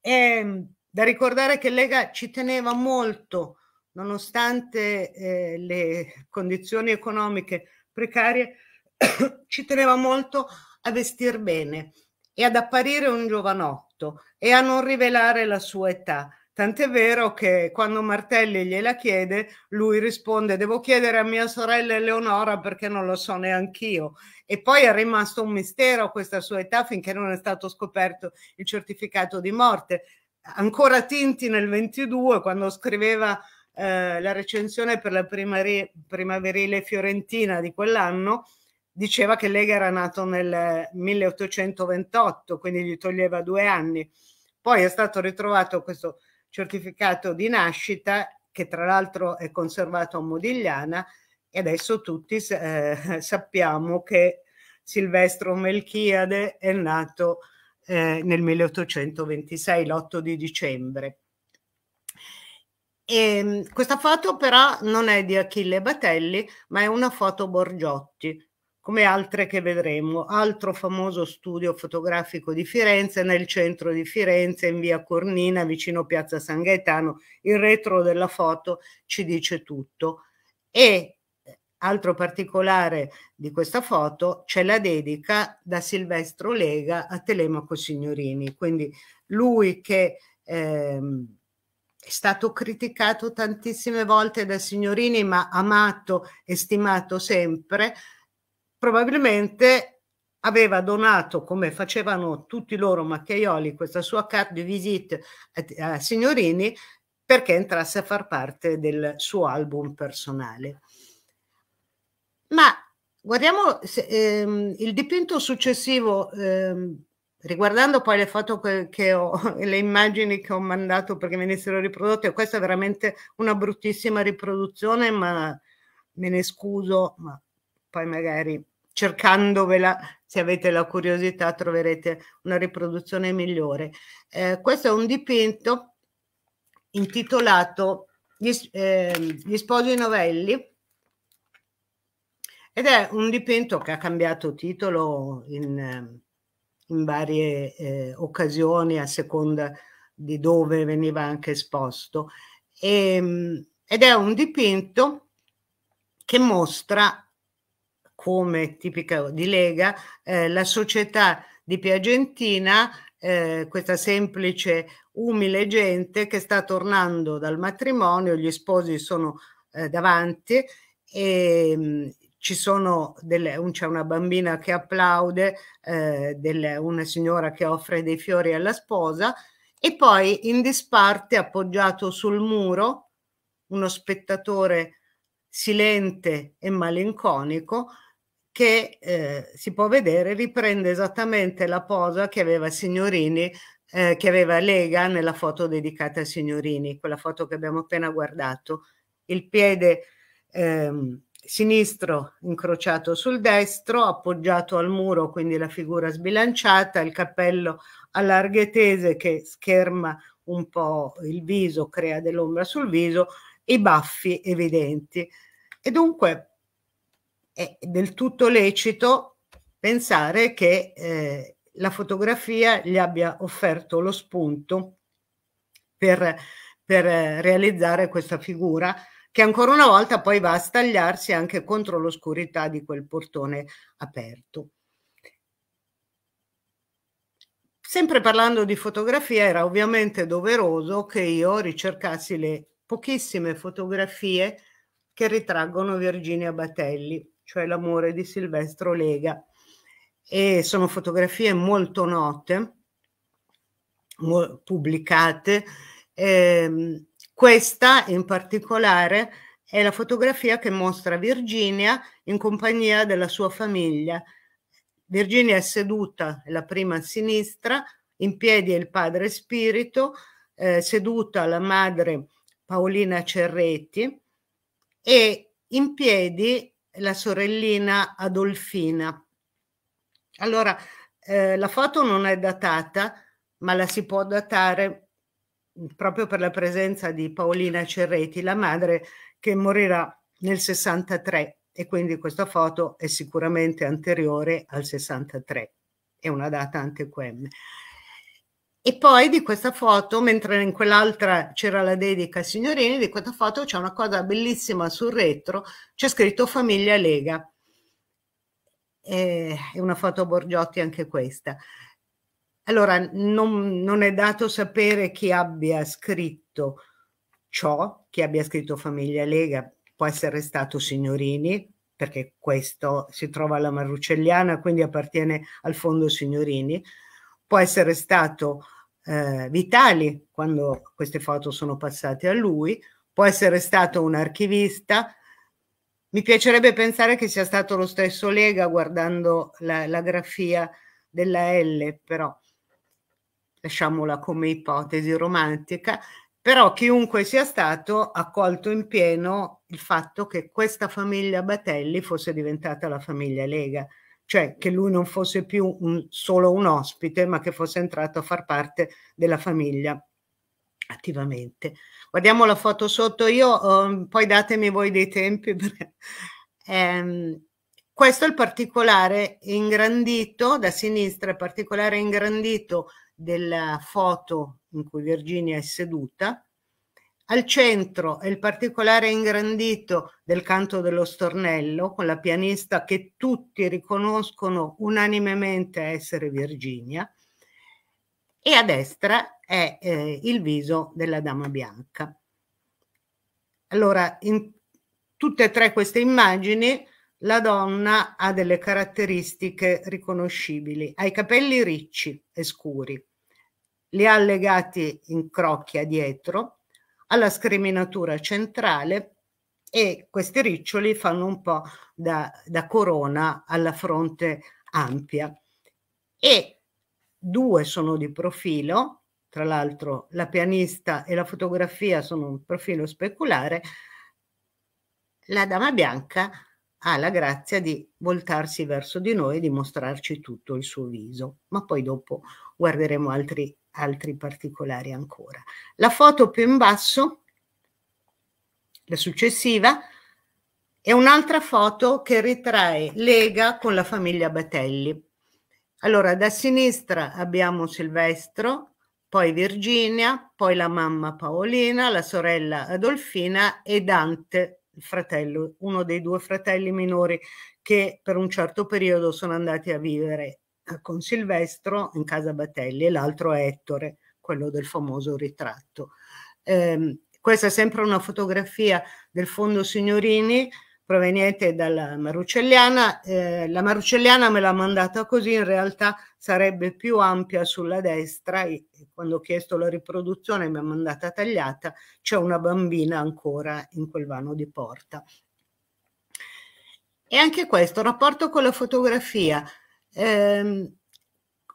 e mm, da ricordare che Lega ci teneva molto, nonostante eh, le condizioni economiche precarie, ci teneva molto a vestir bene e ad apparire un giovanotto e a non rivelare la sua età. Tant'è vero che quando Martelli gliela chiede, lui risponde: Devo chiedere a mia sorella Eleonora perché non lo so neanch'io. E poi è rimasto un mistero questa sua età finché non è stato scoperto il certificato di morte. Ancora Tinti nel 22, quando scriveva eh, la recensione per la primaverile fiorentina di quell'anno, diceva che Lega era nato nel 1828, quindi gli toglieva due anni. Poi è stato ritrovato questo certificato di nascita, che tra l'altro è conservato a Modigliana, e adesso tutti eh, sappiamo che Silvestro Melchiade è nato eh, nel 1826, l'8 di dicembre. E, ehm, questa foto però non è di Achille Batelli, ma è una foto Borgiotti come altre che vedremo. Altro famoso studio fotografico di Firenze, nel centro di Firenze, in via Cornina, vicino Piazza San Gaetano. Il retro della foto ci dice tutto. E eh, altro particolare di questa foto c'è la dedica da Silvestro Lega a Telemaco Signorini. Quindi lui che... Ehm, è stato criticato tantissime volte da signorini, ma amato e stimato sempre probabilmente aveva donato, come facevano tutti loro Macchiaioli, questa sua carte di visite a Signorini perché entrasse a far parte del suo album personale. Ma guardiamo se, ehm, il dipinto successivo, ehm, riguardando poi le foto che, che ho, le immagini che ho mandato perché venissero riprodotte, questa è veramente una bruttissima riproduzione, ma me ne scuso, ma poi magari cercandovela, se avete la curiosità, troverete una riproduzione migliore. Eh, questo è un dipinto intitolato Gli, eh, Gli sposi novelli ed è un dipinto che ha cambiato titolo in, in varie eh, occasioni a seconda di dove veniva anche esposto e, ehm, ed è un dipinto che mostra come tipica di Lega, eh, la società di Piagentina, eh, questa semplice, umile gente che sta tornando dal matrimonio, gli sposi sono eh, davanti e ehm, mh, ci sono delle, un, c'è una bambina che applaude, eh, delle, una signora che offre dei fiori alla sposa e poi in disparte appoggiato sul muro uno spettatore silente e malinconico che eh, si può vedere riprende esattamente la posa che aveva Signorini, eh, che aveva Lega nella foto dedicata a Signorini, quella foto che abbiamo appena guardato. Il piede ehm, sinistro incrociato sul destro, appoggiato al muro, quindi la figura sbilanciata, il cappello a larghe tese che scherma un po' il viso, crea dell'ombra sul viso, i baffi evidenti. E dunque è del tutto lecito pensare che eh, la fotografia gli abbia offerto lo spunto per, per eh, realizzare questa figura che ancora una volta poi va a stagliarsi anche contro l'oscurità di quel portone aperto. Sempre parlando di fotografia, era ovviamente doveroso che io ricercassi le pochissime fotografie che ritraggono Virginia Batelli cioè l'amore di Silvestro Lega. E sono fotografie molto note, mo- pubblicate. Eh, questa in particolare è la fotografia che mostra Virginia in compagnia della sua famiglia. Virginia è seduta, la prima a sinistra, in piedi è il padre spirito, eh, seduta la madre Paolina Cerretti e in piedi la sorellina Adolfina. Allora, eh, la foto non è datata, ma la si può datare proprio per la presenza di Paolina Cerreti, la madre che morirà nel 63 e quindi questa foto è sicuramente anteriore al 63, è una data antequem. E poi di questa foto, mentre in quell'altra c'era la dedica ai signorini, di questa foto c'è una cosa bellissima sul retro, c'è scritto Famiglia Lega. Eh, è una foto Borgiotti anche questa. Allora, non, non, è dato sapere chi abbia scritto ciò, chi abbia scritto Famiglia Lega, può essere stato Signorini, perché questo si trova alla Marrucelliana, quindi appartiene al fondo Signorini, può essere stato eh, Vitali quando queste foto sono passate a lui, può essere stato un archivista. Mi piacerebbe pensare che sia stato lo stesso Lega guardando la, la grafia della L, però lasciamola come ipotesi romantica, però chiunque sia stato ha colto in pieno il fatto che questa famiglia Batelli fosse diventata la famiglia Lega cioè che lui non fosse più un, solo un ospite, ma che fosse entrato a far parte della famiglia attivamente. Guardiamo la foto sotto, io eh, poi datemi voi dei tempi. Perché, ehm, questo è il particolare ingrandito, da sinistra, il particolare ingrandito della foto in cui Virginia è seduta, al centro è il particolare ingrandito del canto dello stornello, con la pianista che tutti riconoscono unanimemente essere Virginia, e a destra è eh, il viso della Dama Bianca. Allora, in tutte e tre queste immagini la donna ha delle caratteristiche riconoscibili, ha i capelli ricci e scuri, li ha legati in crocchia dietro, alla scriminatura centrale e questi riccioli fanno un po' da, da corona alla fronte ampia. E due sono di profilo, tra l'altro la pianista e la fotografia sono un profilo speculare, la dama bianca ha la grazia di voltarsi verso di noi e di mostrarci tutto il suo viso, ma poi dopo guarderemo altri altri particolari ancora. La foto più in basso, la successiva, è un'altra foto che ritrae Lega con la famiglia Batelli. Allora, da sinistra abbiamo Silvestro, poi Virginia, poi la mamma Paolina, la sorella Adolfina e Dante, il fratello, uno dei due fratelli minori che per un certo periodo sono andati a vivere con Silvestro in casa Batelli e l'altro è Ettore, quello del famoso ritratto. Eh, questa è sempre una fotografia del fondo Signorini proveniente dalla Marucelliana. Eh, la Marucelliana me l'ha mandata così, in realtà sarebbe più ampia sulla destra e quando ho chiesto la riproduzione mi ha mandata tagliata, c'è una bambina ancora in quel vano di porta. E anche questo rapporto con la fotografia, eh,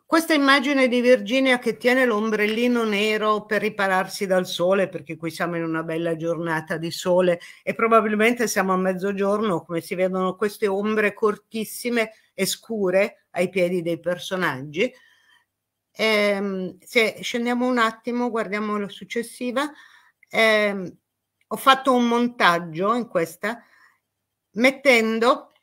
questa immagine di Virginia che tiene l'ombrellino nero per ripararsi dal sole, perché qui siamo in una bella giornata di sole e probabilmente siamo a mezzogiorno, come si vedono queste ombre cortissime e scure ai piedi dei personaggi. Eh, se scendiamo un attimo, guardiamo la successiva. Eh, ho fatto un montaggio in questa mettendo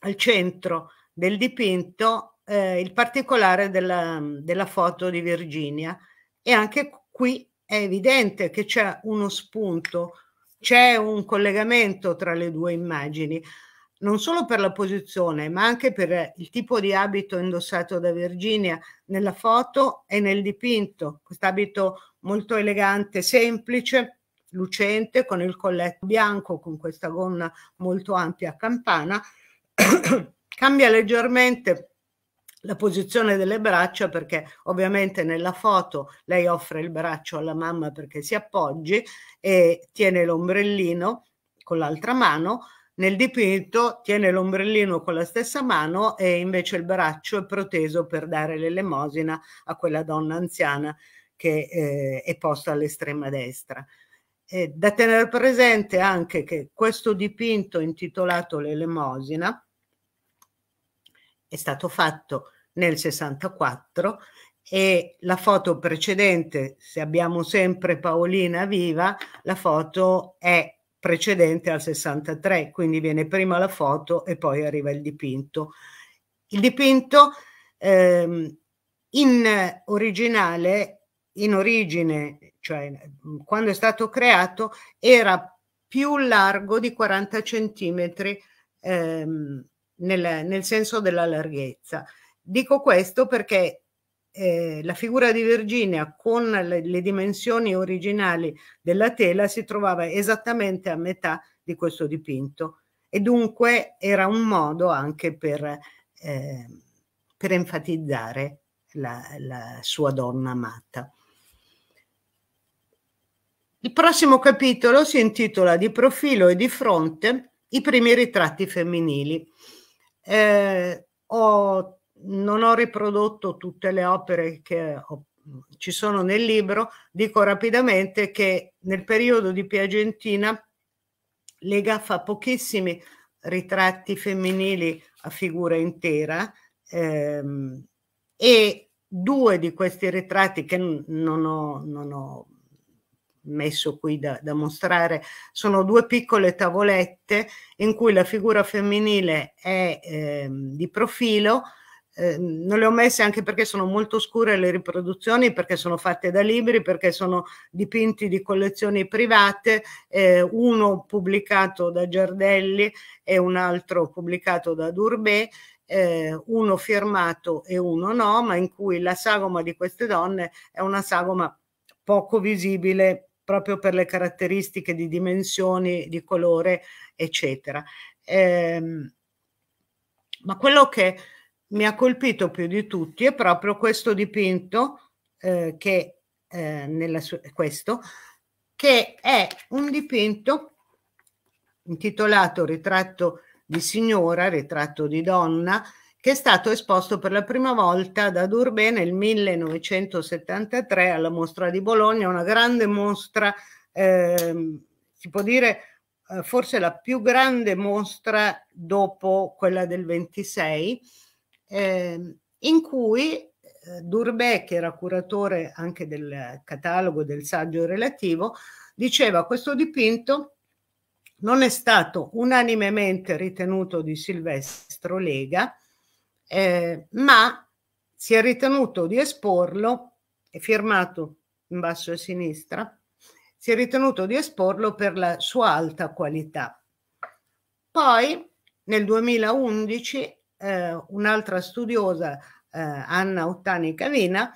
al centro del dipinto eh, il particolare della, della foto di Virginia e anche qui è evidente che c'è uno spunto, c'è un collegamento tra le due immagini, non solo per la posizione, ma anche per il tipo di abito indossato da Virginia nella foto e nel dipinto. Quest'abito molto elegante, semplice, lucente, con il colletto bianco, con questa gonna molto ampia a campana. Cambia leggermente la posizione delle braccia perché ovviamente nella foto lei offre il braccio alla mamma perché si appoggi e tiene l'ombrellino con l'altra mano. Nel dipinto tiene l'ombrellino con la stessa mano e invece il braccio è proteso per dare l'elemosina a quella donna anziana che eh, è posta all'estrema destra. Eh, da tenere presente anche che questo dipinto intitolato L'elemosina è stato fatto nel 64 e la foto precedente, se abbiamo sempre Paolina viva, la foto è precedente al 63, quindi viene prima la foto e poi arriva il dipinto. Il dipinto ehm, in originale, in origine, cioè quando è stato creato, era più largo di 40 centimetri ehm, nel, nel senso della larghezza. Dico questo perché eh, la figura di Virginia con le, le, dimensioni originali della tela si trovava esattamente a metà di questo dipinto e dunque era un modo anche per, eh, per enfatizzare la, la sua donna amata. Il prossimo capitolo si intitola Di profilo e di fronte i primi ritratti femminili. Eh, ho, non ho riprodotto tutte le opere che ho, ci sono nel libro, dico rapidamente che nel periodo di Piagentina Lega fa pochissimi ritratti femminili a figura intera ehm, e due di questi ritratti che non ho, non ho messo qui da, da mostrare, sono due piccole tavolette in cui la figura femminile è eh, di profilo, eh, non le ho messe anche perché sono molto scure le riproduzioni, perché sono fatte da libri, perché sono dipinti di collezioni private, eh, uno pubblicato da Giardelli e un altro pubblicato da Durbet, eh, uno firmato e uno no, ma in cui la sagoma di queste donne è una sagoma poco visibile proprio per le caratteristiche di dimensioni, di colore, eccetera. Eh, ma quello che mi ha colpito più di tutti è proprio questo dipinto, eh, che, eh, questo, che è un dipinto intitolato Ritratto di signora, ritratto di donna, che è stato esposto per la prima volta da Durbé nel 1973 alla Mostra di Bologna, una grande mostra, eh, si può dire eh, forse la più grande mostra dopo quella del 26, eh, in cui eh, Durbé, che era curatore anche del catalogo del saggio relativo, diceva questo dipinto non è stato unanimemente ritenuto di Silvestro Lega, eh, ma si è ritenuto di esporlo, è firmato in basso a sinistra, si è ritenuto di esporlo per la sua alta qualità. Poi nel 2011 eh, un'altra studiosa, eh, Anna Ottani Cavina,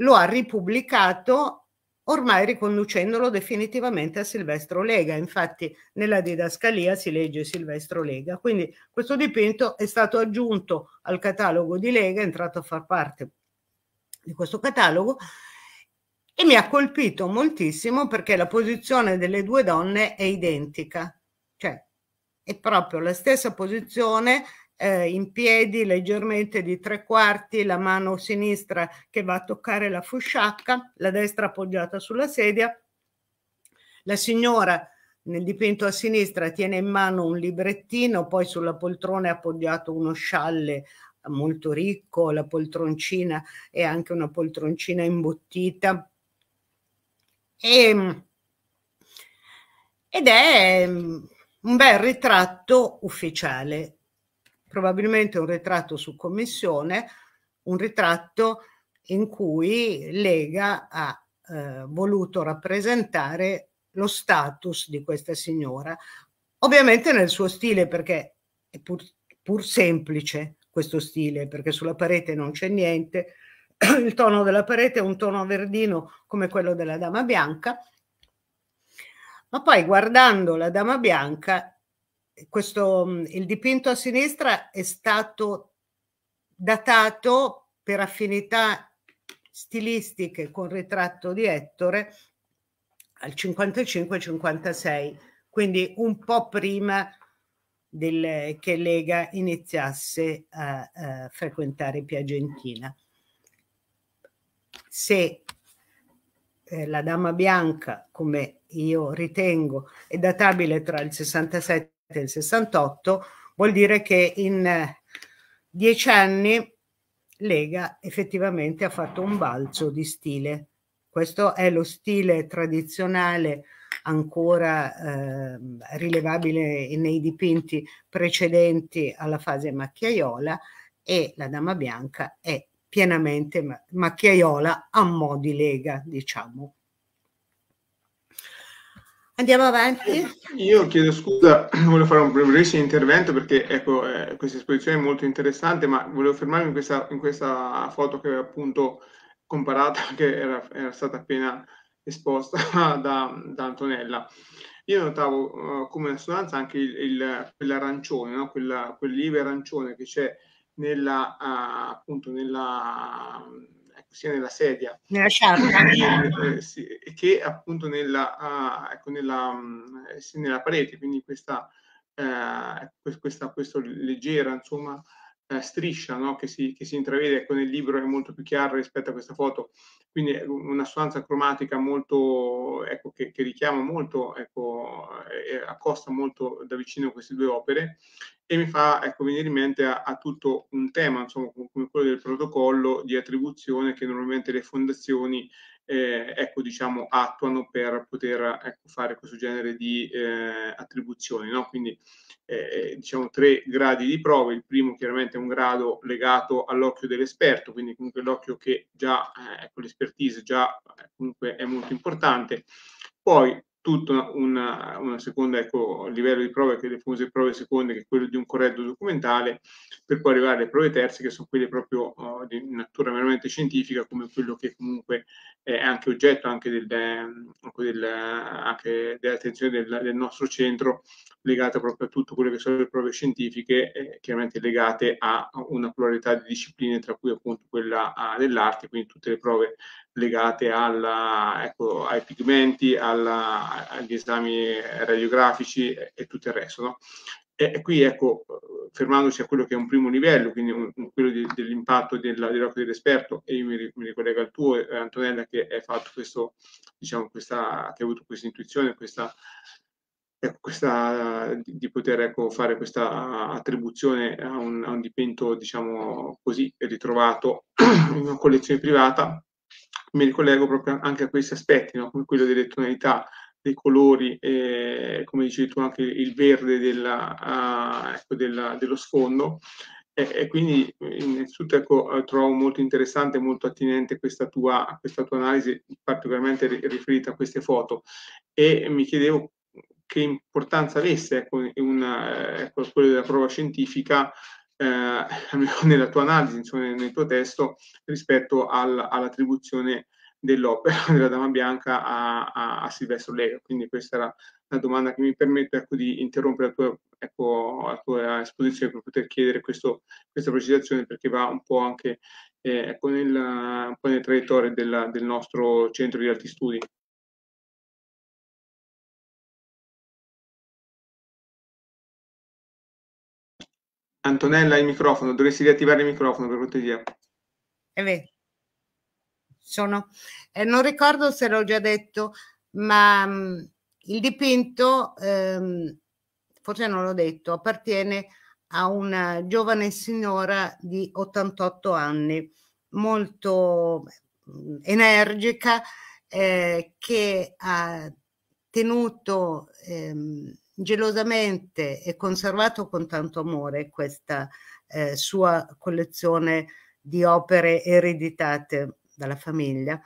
lo ha ripubblicato ormai riconducendolo definitivamente a Silvestro Lega. Infatti nella didascalia si legge Silvestro Lega. Quindi questo dipinto è stato aggiunto al catalogo di Lega, è entrato a far parte di questo catalogo e mi ha colpito moltissimo perché la posizione delle due donne è identica, cioè è proprio la stessa posizione eh, in piedi leggermente di tre quarti, la mano sinistra che va a toccare la fusciacca, la destra appoggiata sulla sedia. La signora nel dipinto a sinistra tiene in mano un librettino, poi sulla poltrona è appoggiato uno scialle molto ricco, la poltroncina è anche una poltroncina imbottita. E, ehm, ed è mm, un bel ritratto ufficiale probabilmente un ritratto su commissione, un ritratto in cui Lega ha eh, voluto rappresentare lo status di questa signora, ovviamente nel suo stile perché è pur, pur semplice questo stile, perché sulla parete non c'è niente, il tono della parete è un tono verdino come quello della Dama Bianca, ma poi guardando la Dama Bianca questo, mm, il dipinto a sinistra è stato datato per affinità stilistiche con il ritratto di Ettore al 55-56, quindi un po' prima del, che Lega iniziasse a, a frequentare Piagentina. Se eh, la Dama Bianca, come io ritengo, è databile tra il 67 del 68, vuol dire che in eh, dieci anni Lega effettivamente ha fatto un balzo di stile. Questo è lo stile tradizionale ancora eh, rilevabile nei dipinti precedenti alla fase macchiaiola e la Dama Bianca è pienamente macchiaiola a mo' di lega, diciamo. Andiamo avanti. Io chiedo scusa, volevo fare un brevissimo intervento perché ecco, eh, questa esposizione è molto interessante, ma volevo fermarmi in questa, in questa foto che appunto comparata, che era, era stata appena esposta da, da Antonella. Io notavo uh, come assonanza anche il, il, quell'arancione, no? Quella, quel arancione che c'è nella, uh, appunto nella, sia nella sedia nella sciarpa eh, sì, che appunto nella, uh, ecco, nella, um, nella, parete quindi questa, uh, questa, questa leggera insomma eh, striscia no? che, si, che, si, intravede, ecco nel libro è molto più chiara rispetto a questa foto, quindi una sostanza cromatica molto, ecco, che, che, richiama molto, ecco, eh, accosta molto da vicino queste due opere e mi fa ecco, venire in mente a, a tutto un tema, insomma, come quello del protocollo di attribuzione che normalmente le fondazioni eh, ecco, diciamo, attuano per poter ecco, fare questo genere di eh, attribuzioni. No? Quindi eh, diciamo tre gradi di prove, il primo chiaramente è un grado legato all'occhio dell'esperto, quindi comunque l'occhio che già, eh, ecco, l'espertise già eh, comunque è molto importante. Poi tutto una, una seconda ecco, livello di prove, che le famose prove seconde, che è quello di un corretto documentale, per poi arrivare alle prove terze, che sono quelle proprio uh, di natura meramente scientifica, come quello che comunque è anche oggetto anche, del, ecco, del, anche dell'attenzione del, del, nostro centro, legata proprio a tutto quello che sono le prove scientifiche, eh, chiaramente legate a una pluralità di discipline, tra cui appunto quella ah, dell'arte, quindi tutte le prove legate alla, ecco, ai pigmenti, alla, agli esami radiografici e, e tutto il resto. No? E, e, qui, ecco, fermandoci a quello che è un primo livello, quindi un, quello di, dell'impatto della, dell'occhio dell'esperto, e io mi, mi ricollego al tuo, eh, Antonella, che hai fatto questo, diciamo, questa, che ha avuto questa intuizione, questa, ecco, questa, di poter ecco, fare questa attribuzione a un, a un dipinto, diciamo così, ritrovato in una collezione privata mi ricollego proprio anche a questi aspetti, no? come quello delle tonalità, dei colori, eh, come dicevi tu anche il verde della, uh, ecco, della, dello sfondo. E, e quindi eh, innanzitutto ecco, eh, trovo molto interessante, e molto attinente questa tua, questa tua analisi, particolarmente riferita a queste foto. E mi chiedevo che importanza avesse ecco, una, ecco, quello della prova scientifica eh, nella tua analisi, insomma, nel tuo testo, rispetto al, all'attribuzione dell'opera della Dama Bianca a, a, a Silvestro Leo. Quindi questa era la domanda che mi permette ecco, di interrompere la tua, ecco, la tua, esposizione per poter chiedere questo, questa precisazione perché va un po' anche eh, ecco, nel, un po nelle traiettorie del, del nostro centro di alti studi. Antonella, il microfono, dovresti riattivare il microfono per cortesia. È vero. Sono, eh, non ricordo se l'ho già detto, ma mh, mm, il dipinto, ehm, forse non l'ho detto, appartiene a una giovane signora di 88 anni, molto mm, energica, eh, che ha tenuto ehm, gelosamente e conservato con tanto amore questa eh, sua collezione di opere ereditate dalla famiglia.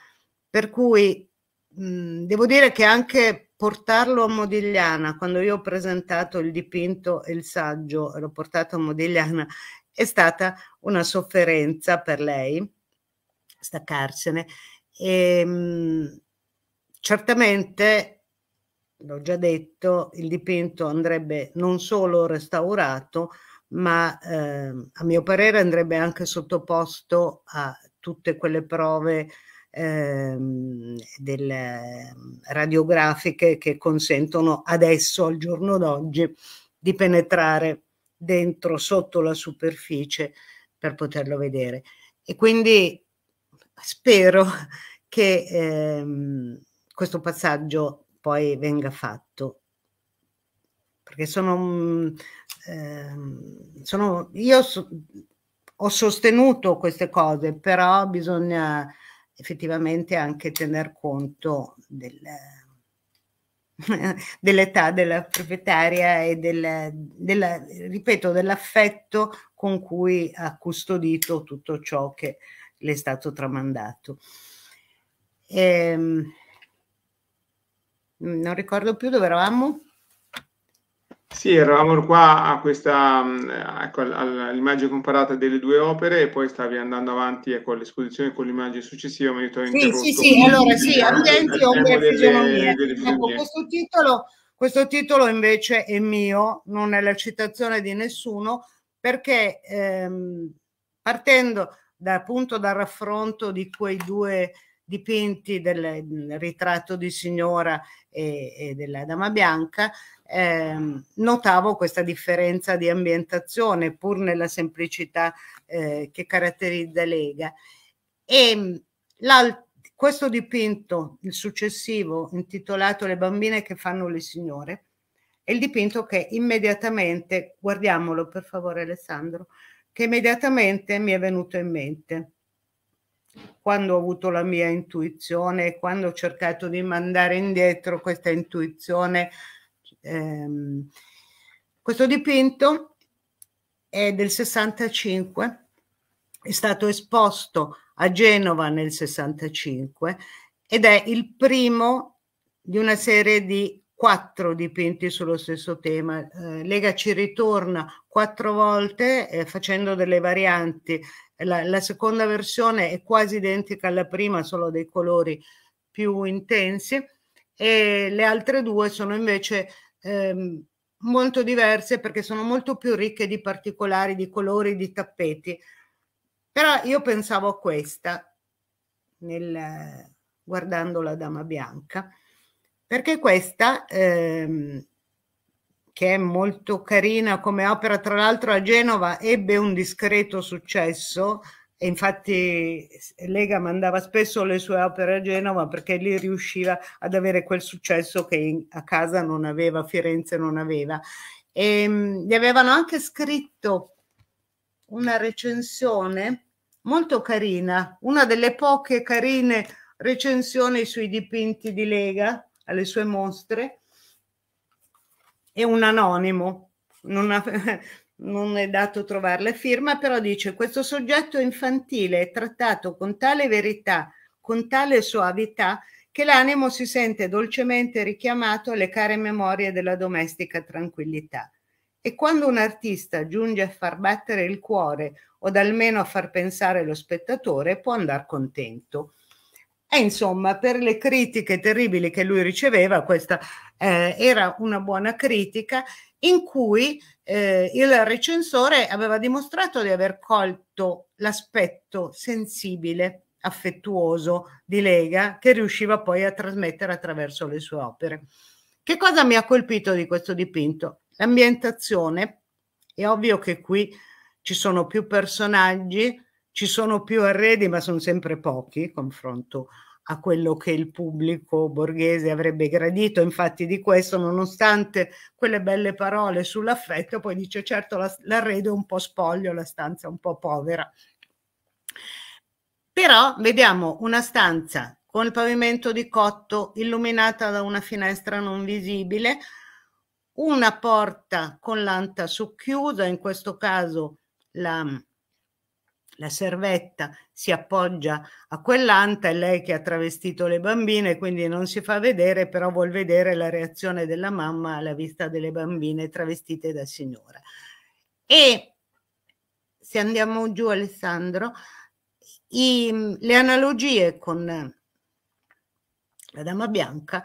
Per cui mh, devo dire che anche portarlo a Modigliana, quando io ho presentato il dipinto e il saggio, l'ho portato a Modigliana, è stata una sofferenza per lei staccarsene. E, ehm, mh, certamente l'ho già detto, il dipinto andrebbe non solo restaurato, ma eh, a mio parere andrebbe anche sottoposto a tutte quelle prove eh, delle ehm, radiografiche che consentono adesso, al giorno d'oggi, di penetrare dentro, sotto la superficie, per poterlo vedere. E quindi spero che ehm, questo passaggio poi venga fatto. Perché sono, eh, sono io so, ho sostenuto queste cose, però bisogna effettivamente anche tener conto del, dell'età della proprietaria e del, della, ripeto, dell'affetto con cui ha custodito tutto ciò che le è stato tramandato. Ehm, Mm, non ricordo più dove eravamo. Sì, eravamo qua a questa mm, ecco, all'immagine comparata delle due opere e poi stavi andando avanti con ecco, l'esposizione con l'immagine successiva, ma io Sì, sì, sì, allora sì, evidenti opere delle, fisionomie. Delle ecco, questo titolo, questo titolo invece è mio, non è la citazione di nessuno, perché ehm, partendo da, appunto dal raffronto di quei due dipinti del ritratto di signora e, e della Dama Bianca, eh, notavo questa differenza di ambientazione pur nella semplicità eh, che caratterizza Lega. E questo dipinto, il successivo, intitolato Le bambine che fanno le signore, è il dipinto che immediatamente, guardiamolo per favore Alessandro, che immediatamente mi è venuto in mente quando ho avuto la mia intuizione, quando ho cercato di mandare indietro questa intuizione, ehm, questo dipinto è del 65, è stato esposto a Genova nel 65 ed è il primo di una serie di quattro dipinti sullo stesso tema. Eh, Lega ci ritorna quattro volte eh, facendo delle varianti la, la seconda versione è quasi identica alla prima, solo dei colori più intensi, e le altre due sono invece ehm, molto diverse perché sono molto più ricche di particolari, di colori, di tappeti. Però io pensavo a questa nel, guardando la Dama Bianca, perché questa ehm, che è molto carina come opera, tra l'altro a Genova ebbe un discreto successo, e infatti Lega mandava spesso le sue opere a Genova perché lì riusciva ad avere quel successo che in, a casa non aveva, a Firenze non aveva. E, ehm, mh, gli avevano anche scritto una recensione molto carina, una delle poche carine recensioni sui dipinti di Lega alle sue mostre è un anonimo, non, ha, non è dato trovare la firma, però dice questo soggetto infantile è trattato con tale verità, con tale soavità, che l'animo si sente dolcemente richiamato alle care memorie della domestica tranquillità. E quando un artista giunge a far battere il cuore o almeno a far pensare lo spettatore, può andare contento. E insomma, per le critiche terribili che lui riceveva, questa eh, era una buona critica in cui eh, il recensore aveva dimostrato di aver colto l'aspetto sensibile, affettuoso di Lega che riusciva poi a trasmettere attraverso le sue opere. Che cosa mi ha colpito di questo dipinto? L'ambientazione. È ovvio che qui ci sono più personaggi, ci sono più arredi, ma sono sempre pochi confronto a quello che il pubblico borghese avrebbe gradito. Infatti di questo, nonostante quelle belle parole sull'affetto, poi dice certo l'arredo è un po' spoglio, la stanza è un po' povera. Però vediamo una stanza con il pavimento di cotto illuminata da una finestra non visibile, una porta con l'anta socchiusa, in questo caso la, la servetta si appoggia a quell'anta, è lei che ha travestito le bambine, quindi non si fa vedere, però vuol vedere la reazione della mamma alla vista delle bambine travestite da signora. E se andiamo giù Alessandro, i, le analogie con la Dama Bianca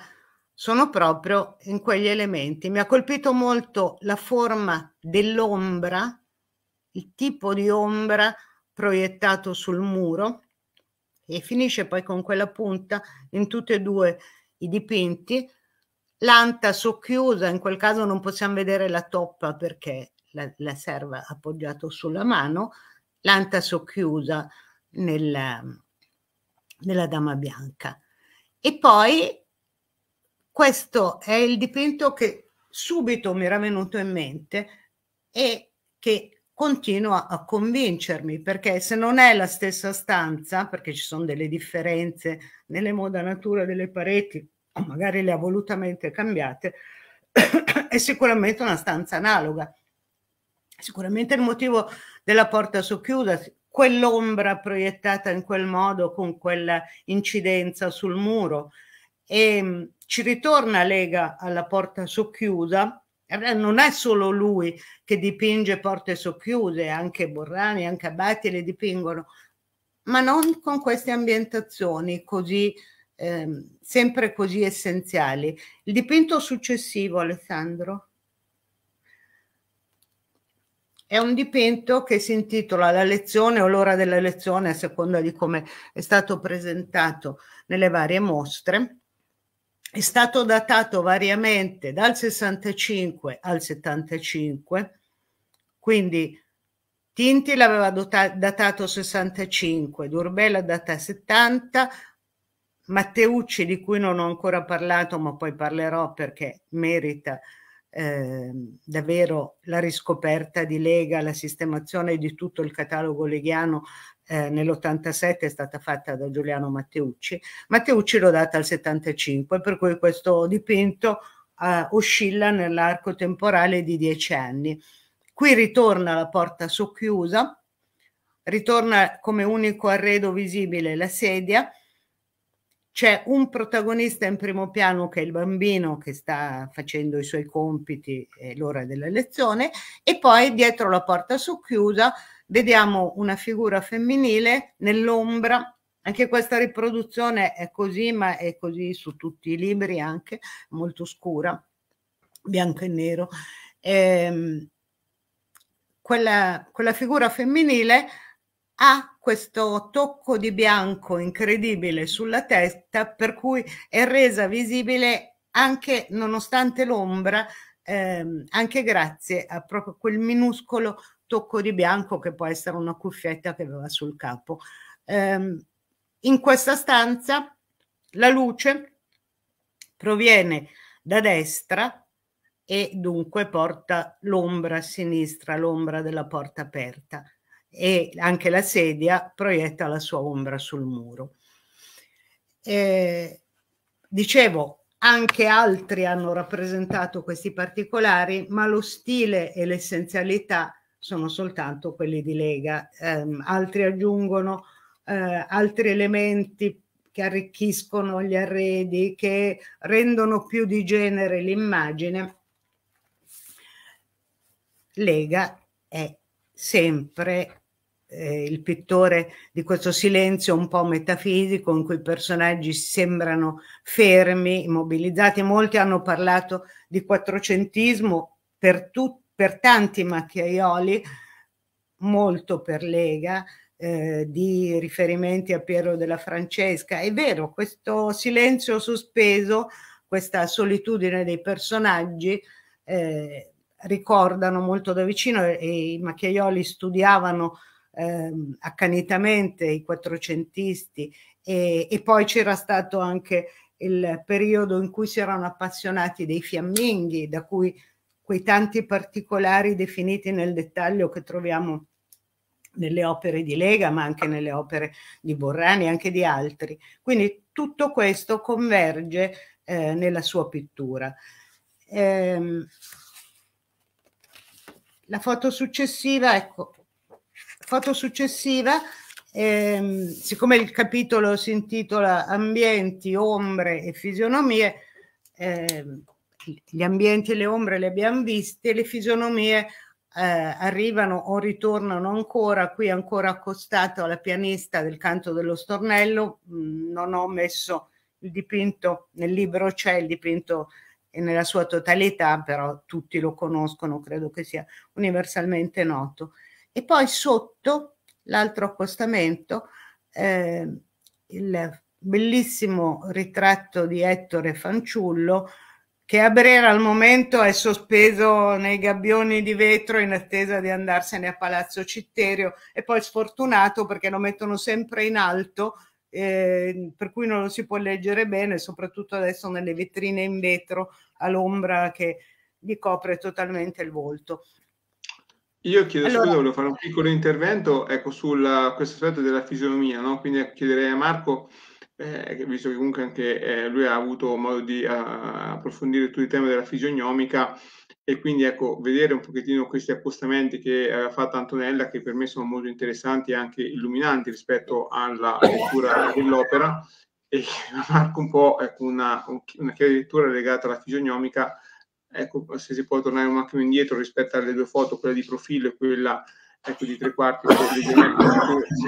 sono proprio in quegli elementi. Mi ha colpito molto la forma dell'ombra, il tipo di ombra proiettato sul muro e finisce poi con quella punta in tutti e due i dipinti, l'anta socchiusa, in quel caso non possiamo vedere la toppa perché la, la serva appoggiato sulla mano, l'anta socchiusa nella, nella Dama Bianca. E poi questo è il dipinto che subito mi era venuto in mente e che continua a convincermi perché se non è la stessa stanza, perché ci sono delle differenze nelle modanature delle pareti, o magari le ha volutamente cambiate, è sicuramente una stanza analoga. Sicuramente il motivo della porta socchiusa, quell'ombra proiettata in quel modo con quella incidenza sul muro. E ehm, ci ritorna Lega alla porta socchiusa eh, non è solo lui che dipinge porte socchiuse, anche Borrani, anche Abati le dipingono, ma non con queste ambientazioni così, eh, sempre così essenziali. Il dipinto successivo, Alessandro, è un dipinto che si intitola La lezione o l'ora della lezione, a seconda di come è stato presentato nelle varie mostre è stato datato variamente dal 65 al 75, quindi Tinti l'aveva datato 65, Durbella data 70, Matteucci di cui non ho ancora parlato ma poi parlerò perché merita eh, davvero la riscoperta di Lega, la sistemazione di tutto il catalogo leghiano eh, nell'87 è stata fatta da Giuliano Matteucci. Matteucci l'ho data al 75, per cui questo dipinto eh, oscilla nell'arco temporale di dieci anni. Qui ritorna la porta socchiusa, ritorna come unico arredo visibile la sedia, c'è un protagonista in primo piano che è il bambino che sta facendo i suoi compiti, è l'ora della lezione, e poi dietro la porta socchiusa vediamo una figura femminile nell'ombra. Anche questa riproduzione è così, ma è così su tutti i libri anche, molto scura, bianco e nero. Ehm, quella, quella figura femminile ha questo tocco di bianco incredibile sulla testa per cui è resa visibile anche nonostante l'ombra, ehm, anche grazie a proprio quel minuscolo tocco di bianco che può essere una cuffietta che aveva sul capo. Ehm, in questa stanza la luce proviene da destra e dunque porta l'ombra a sinistra, l'ombra della porta aperta e anche la sedia proietta la sua ombra sul muro. Eh, dicevo, anche altri hanno rappresentato questi particolari, ma lo stile e l'essenzialità sono soltanto quelli di Lega. Eh, altri aggiungono eh, altri elementi che arricchiscono gli arredi, che rendono più di genere l'immagine. Lega è sempre eh, il pittore di questo silenzio un po' metafisico in cui i personaggi sembrano fermi, immobilizzati. Molti hanno parlato di quattrocentismo per, tut- per tanti macchiaioli, molto per Lega, eh, di riferimenti a Piero della Francesca. È vero, questo silenzio sospeso, questa solitudine dei personaggi. Eh, ricordano molto da vicino e i macchiaioli studiavano ehm, accanitamente i quattrocentisti e, e poi c'era stato anche il periodo in cui si erano appassionati dei fiamminghi, da cui quei tanti particolari definiti nel dettaglio che troviamo nelle opere di Lega, ma anche nelle opere di Borrani e anche di altri. Quindi tutto questo converge eh, nella sua pittura. Ehm, la foto successiva, ecco, foto successiva, ehm, siccome il capitolo si intitola Ambienti, ombre e fisionomie, ehm, gli ambienti e le ombre le abbiamo viste, le fisionomie eh, arrivano o ritornano ancora, qui ancora accostato alla pianista del canto dello stornello, mh, mm, non ho messo il dipinto, nel libro c'è il dipinto nella sua totalità, però tutti lo conoscono, credo che sia universalmente noto e poi sotto l'altro accostamento eh, il bellissimo ritratto di Ettore Fanciullo che a Brera al momento è sospeso nei gabbioni di vetro in attesa di andarsene a Palazzo Citterio e poi sfortunato perché lo mettono sempre in alto eh, per cui non lo si può leggere bene soprattutto adesso nelle vetrine in vetro all'ombra che gli copre totalmente il volto. Io chiedo allora, scusa, volevo fare un piccolo intervento ecco, su questo aspetto della fisionomia, no? quindi chiederei a Marco, eh, visto che comunque anche eh, lui ha avuto modo di a, eh, approfondire tutto il tema della fisionomica e quindi ecco, vedere un pochettino questi accostamenti che aveva eh, fatto Antonella, che per me sono molto interessanti e anche illuminanti rispetto alla lettura dell'opera, e Marco un po' ecco, una, una lettura legata alla fisionomica ecco se si può tornare un attimo indietro rispetto alle due foto, quella di profilo e quella ecco, di tre quarti, se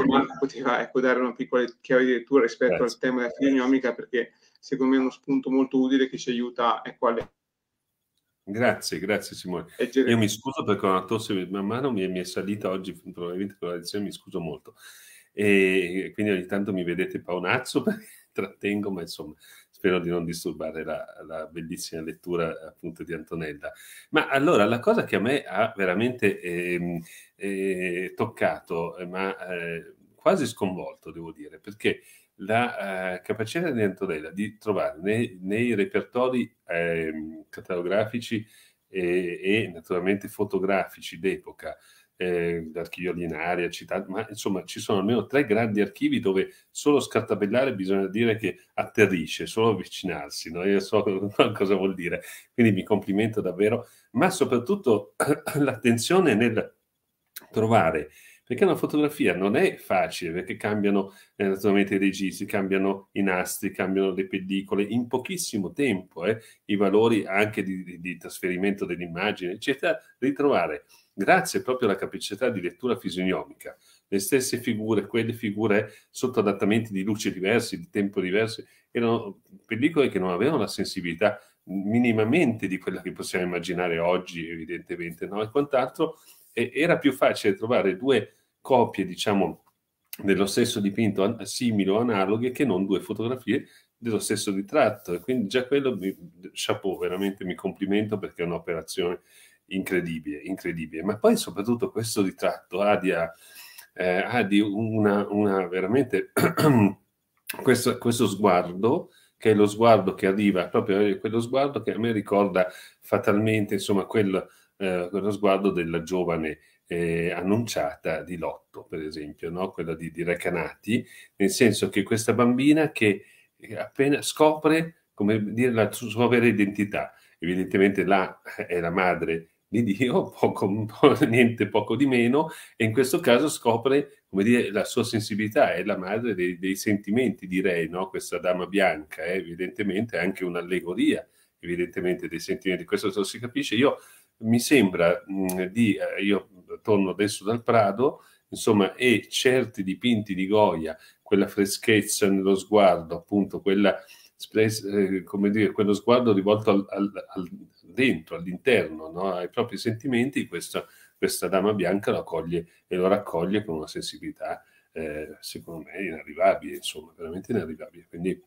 Marco poteva ecco, dare una piccola chiave di lettura rispetto Grazie. al tema della filinomica perché secondo me è uno spunto molto utile che ci aiuta ecco, quale. Grazie, grazie Simone. Io mi scuso perché ho una tosse man mano, mi è, mi è salita oggi, probabilmente con la lezione mi scuso molto. E quindi ogni tanto mi vedete paonazzo perché trattengo, ma insomma spero di non disturbare la, la, bellissima lettura appunto di Antonella. Ma allora la cosa che a me ha veramente eh, eh, toccato, eh, ma quasi sconvolto devo dire, perché la eh, capacità di Antonella di trovare nei, nei repertori ehm, catalografici e, eh, e naturalmente fotografici d'epoca eh, l'archivio ordinario, citato, ma insomma ci sono almeno tre grandi archivi dove solo scartabellare bisogna dire che atterrisce, solo avvicinarsi, no? io so cosa vuol dire, quindi mi complimento davvero, ma soprattutto l'attenzione nel trovare perché una fotografia non è facile, perché cambiano eh, naturalmente i registri, cambiano i nastri, cambiano le pellicole in pochissimo tempo, eh, i valori anche di, di, di trasferimento dell'immagine, eccetera, ritrovare grazie proprio alla capacità di lettura fisionomica. Le stesse figure, quelle figure sotto adattamenti di luce diversi, di tempo diversi, erano pellicole che non avevano la sensibilità minimamente di quella che possiamo immaginare oggi, evidentemente, no? e quant'altro. E era più facile trovare due copie, diciamo, dello stesso dipinto simili o analoghe che non due fotografie dello stesso ritratto. E quindi già quello, mi, chapeau, veramente mi complimento perché è un'operazione incredibile, incredibile. Ma poi soprattutto questo ritratto ha di, eh, ha di una, una, veramente questo, questo, sguardo che è lo sguardo che arriva, proprio quello sguardo che a me ricorda fatalmente, insomma, quel, eh, quello sguardo della giovane eh, annunciata di Lotto, per esempio, no? quella di, di Recanati, nel senso che questa bambina che eh, appena scopre come dire, la sua vera identità, evidentemente là eh, è la madre di Dio, poco, niente poco di meno, e in questo caso scopre come dire, la sua sensibilità, è la madre dei, dei sentimenti, direi, no? questa dama bianca, eh? evidentemente anche un'allegoria, evidentemente dei sentimenti, questo lo si capisce. Io mi sembra mh, mm, di, eh, io torno adesso dal Prado, insomma, e certi dipinti di Goya, quella freschezza nello sguardo, appunto, quella eh, come dire, quello sguardo rivolto al, al, al dentro, all'interno, no? ai propri sentimenti, questa, questa dama bianca lo accoglie e lo raccoglie con una sensibilità, eh, secondo me, inarrivabile, insomma, veramente inarrivabile. Quindi,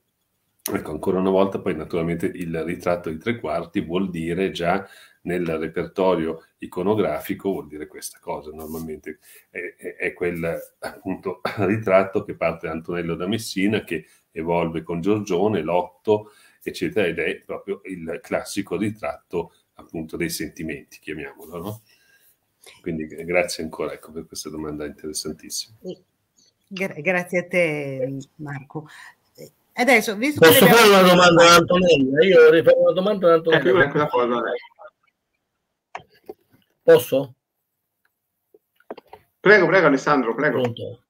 ecco, ancora una volta, poi naturalmente il ritratto di tre quarti vuol dire già nel repertorio iconografico vuol dire questa cosa, normalmente è, è, è quel appunto ritratto che parte da Antonello da Messina che evolve con Giorgione, Lotto, eccetera, ed è proprio il classico ritratto appunto dei sentimenti, chiamiamolo, no? Quindi eh, grazie ancora ecco, per questa domanda interessantissima. Gra- grazie a te Marco. Eh, adesso, visto Posso fare abbiamo... una domanda ad Antonella? Io ecco, vorrei ecco fare una domanda ad Antonella. Eh, cosa, Posso? Prego, prego Alessandro, prego. Pronto.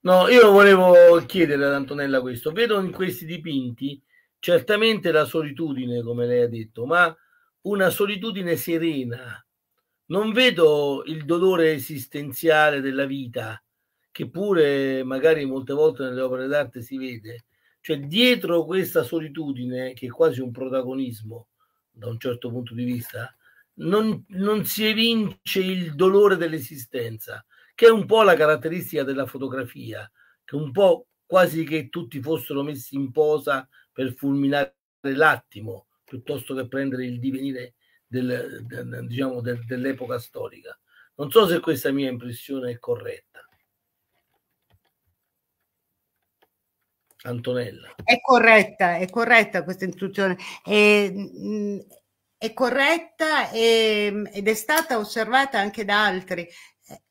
No, io volevo chiedere ad Antonella questo. Vedo in questi dipinti certamente la solitudine, come lei ha detto, ma una solitudine serena. Non vedo il dolore esistenziale della vita, che pure magari molte volte nelle opere d'arte si vede. Cioè, dietro questa solitudine, che è quasi un protagonismo da un certo punto di vista, non, non si evince il dolore dell'esistenza che è un po' la caratteristica della fotografia, che un po' quasi che tutti fossero messi in posa per fulminare l'attimo piuttosto che prendere il divenire del, del, diciamo, del, dell'epoca storica. Non so se questa mia impressione è corretta. Antonella. È corretta, è corretta questa istruzione. È, mm, è corretta e, ehm, ed è stata osservata anche da altri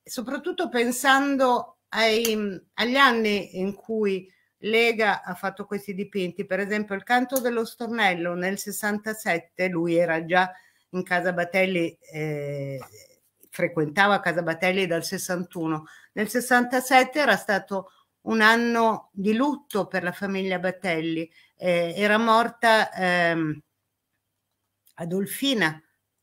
soprattutto pensando ai, agli anni in cui Lega ha fatto questi dipinti, per esempio il canto dello stornello nel 67, lui era già in Casa Batelli, eh, frequentava Casa Batelli dal 61, nel 67 era stato un anno di lutto per la famiglia Batelli, eh, era morta ehm, Adolfina,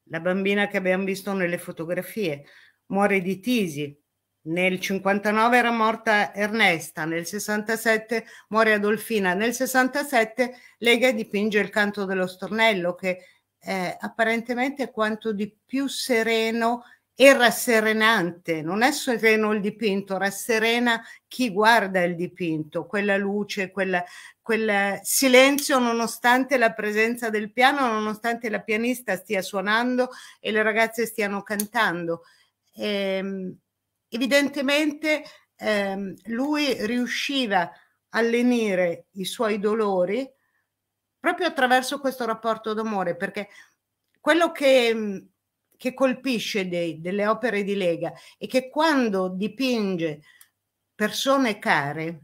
la bambina che abbiamo visto nelle fotografie, muore di tisi, nel 59 era morta Ernesta, nel 67 muore Adolfina, nel 67 Lega dipinge il canto dello stornello che eh, apparentemente è quanto di più sereno e rasserenante, non è sereno il dipinto, rasserena chi guarda il dipinto, quella luce, quella, quel silenzio nonostante la presenza del piano, nonostante la pianista stia suonando e le ragazze stiano cantando ehm, evidentemente ehm, lui riusciva a lenire i suoi dolori proprio attraverso questo rapporto d'amore, perché quello che, mm, che colpisce dei, delle opere di Lega è che quando dipinge persone care,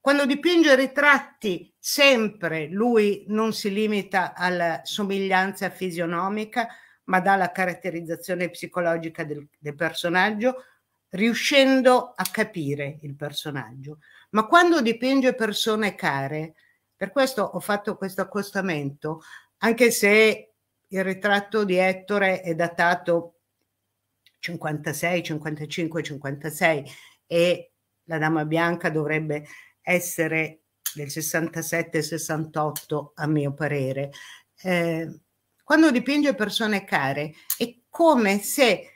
quando dipinge ritratti, sempre lui non si limita alla somiglianza fisionomica, ma dalla caratterizzazione psicologica del, del personaggio, riuscendo a capire il personaggio. Ma quando dipinge persone care, per questo ho fatto questo accostamento, anche se il ritratto di Ettore è datato 56, 55, 56 e la Dama Bianca dovrebbe essere del 67-68 a mio parere. Eh, quando dipinge persone care, è come se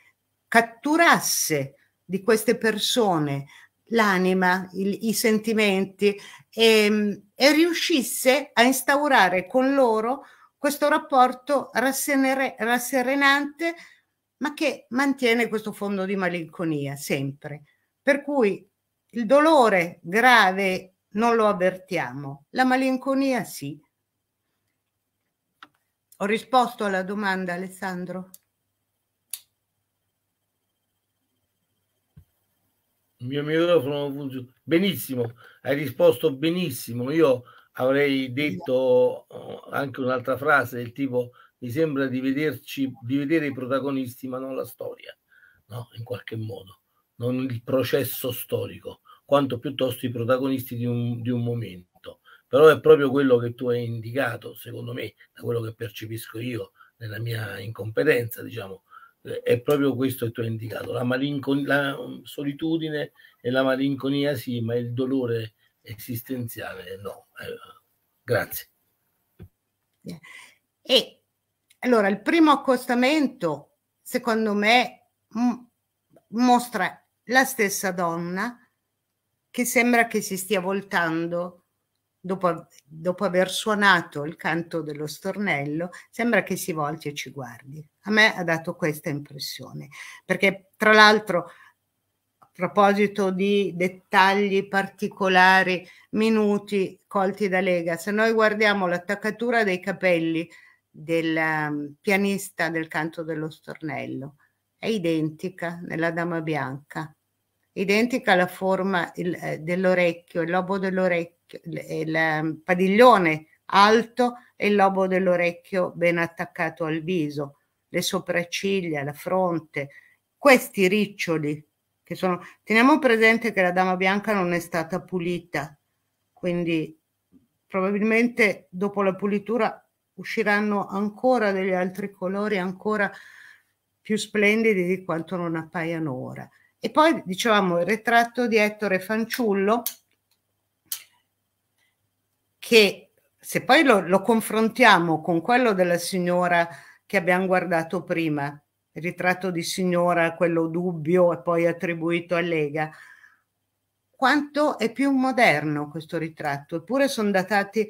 catturasse di queste persone l'anima, il, i sentimenti e, ehm, e, riuscisse a instaurare con loro questo rapporto rassenere, rasserenante ma che mantiene questo fondo di malinconia sempre. Per cui il dolore grave non lo avvertiamo, la malinconia sì. Ho risposto alla domanda, Alessandro? Il mio microfono funziona benissimo, hai risposto benissimo. Io avrei detto eh, anche un'altra frase del tipo mi sembra di vederci, di vedere i protagonisti ma non la storia, no? In qualche modo, non il processo storico, quanto piuttosto i protagonisti di un, di un momento però è proprio quello che tu hai indicato, secondo me, da quello che percepisco io nella mia incompetenza, diciamo, eh, è proprio questo che tu hai indicato, la, malincon- la mm, solitudine e la malinconia sì, ma il dolore esistenziale no. Eh, grazie. Eh, e allora il primo accostamento, secondo me, m- mm, mostra la stessa donna che sembra che si stia voltando dopo, dopo aver suonato il canto dello stornello, sembra che si volti e ci guardi. A me ha dato questa impressione, perché tra l'altro a proposito di dettagli particolari, minuti colti da Lega, se noi guardiamo l'attaccatura dei capelli del ehm, pianista del canto dello stornello, è identica nella Dama Bianca, identica la forma il, eh, dell'orecchio, il lobo dell'orecchio eh, il ehm, padiglione alto e il lobo dell'orecchio ben attaccato al viso, le sopracciglia, la fronte, questi riccioli che sono... Teniamo presente che la dama bianca non è stata pulita, quindi probabilmente dopo la pulitura usciranno ancora degli altri colori, ancora più splendidi di quanto non appaiano ora. E poi dicevamo il ritratto di Ettore Fanciullo, che se poi lo, lo confrontiamo con quello della signora che abbiamo guardato prima, il ritratto di signora, quello dubbio e poi attribuito a Lega, quanto è più moderno questo ritratto, eppure sono datati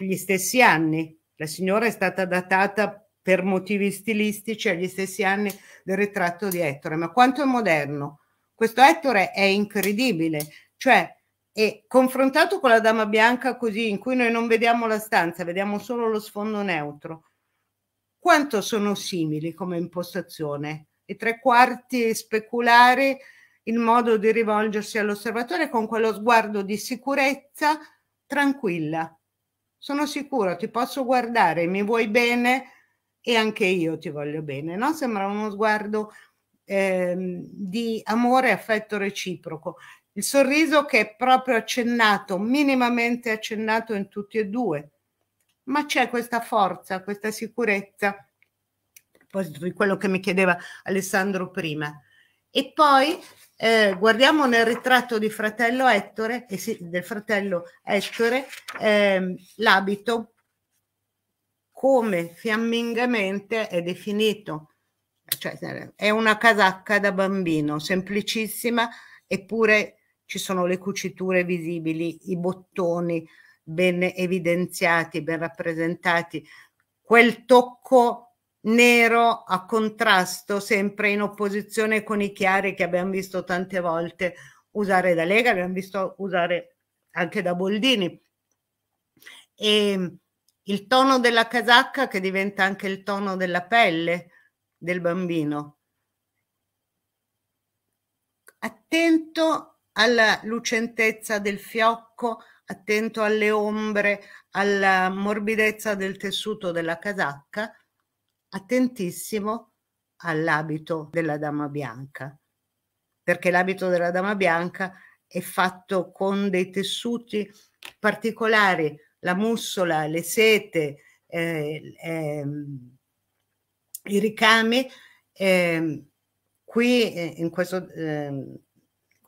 agli stessi anni. La signora è stata datata per motivi stilistici agli stessi anni del ritratto di Ettore, ma quanto è moderno. Questo Ettore è incredibile, cioè e confrontato con la dama bianca così in cui noi non vediamo la stanza, vediamo solo lo sfondo neutro, quanto sono simili come impostazione? I tre quarti speculari, il modo di rivolgersi all'osservatore con quello sguardo di sicurezza tranquilla. Sono sicuro, ti posso guardare, mi vuoi bene e anche io ti voglio bene. No? Sembra uno sguardo eh, di amore e affetto reciproco. Il sorriso che è proprio accennato, minimamente accennato in tutti e due, ma c'è questa forza, questa sicurezza, a proposito di quello che mi chiedeva Alessandro prima. E poi eh, guardiamo nel ritratto di fratello Ettore, eh sì, del fratello Ettore, eh, l'abito, come fiammingamente è definito. Cioè, è una casacca da bambino, semplicissima, eppure ci sono le cuciture visibili, i bottoni ben evidenziati, ben rappresentati, quel tocco nero a contrasto sempre in opposizione con i chiari che abbiamo visto tante volte usare da Lega, abbiamo visto usare anche da Boldini. E il tono della casacca che diventa anche il tono della pelle del bambino. Attento alla lucentezza del fiocco, attento alle ombre, alla morbidezza del tessuto della casacca, attentissimo all'abito della dama bianca, perché l'abito della dama bianca è fatto con dei tessuti particolari, la mussola, le sete, eh, eh, i ricami. Ehm, eh, qui in questo ehm,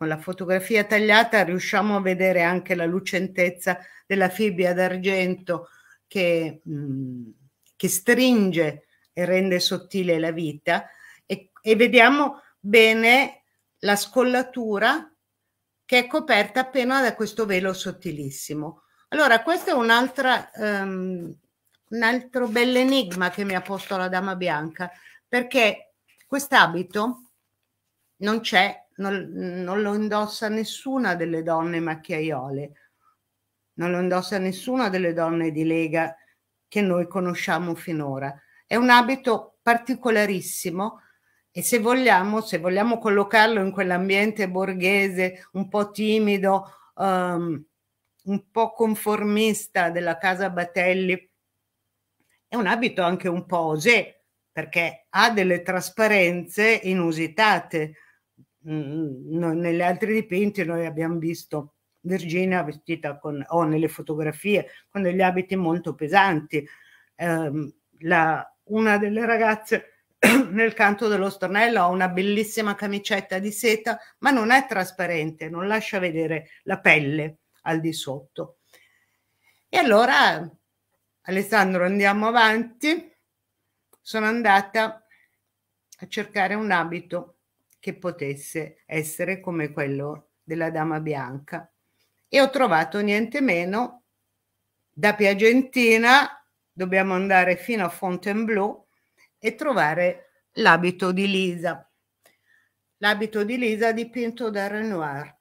con la fotografia tagliata riusciamo a vedere anche la lucentezza della fibbia d'argento che, mh, che stringe e rende sottile la vita e, e vediamo bene la scollatura che è coperta appena da questo velo sottilissimo. Allora, questo è un, um, ehm, un altro bell'enigma che mi ha posto la Dama Bianca, perché quest'abito non c'è non, non lo indossa nessuna delle donne macchiaiole, non lo indossa nessuna delle donne di Lega che noi conosciamo finora. È un abito particolarissimo e se vogliamo, se vogliamo collocarlo in quell'ambiente borghese un po' timido, um, un po' conformista della casa Batelli, è un abito anche un po' osè perché ha delle trasparenze inusitate Mm, no, nelle altre dipinti noi abbiamo visto Virginia vestita con, o oh, nelle fotografie, con degli abiti molto pesanti. Eh, la, una delle ragazze nel canto dello stornello ha una bellissima camicetta di seta, ma non è trasparente, non lascia vedere la pelle al di sotto. E allora, Alessandro, andiamo avanti. Sono andata a cercare un abito che potesse essere come quello della Dama Bianca. E ho trovato niente meno da Piagentina, dobbiamo andare fino a Fontainebleau e trovare l'abito di Lisa. L'abito di Lisa dipinto da Renoir.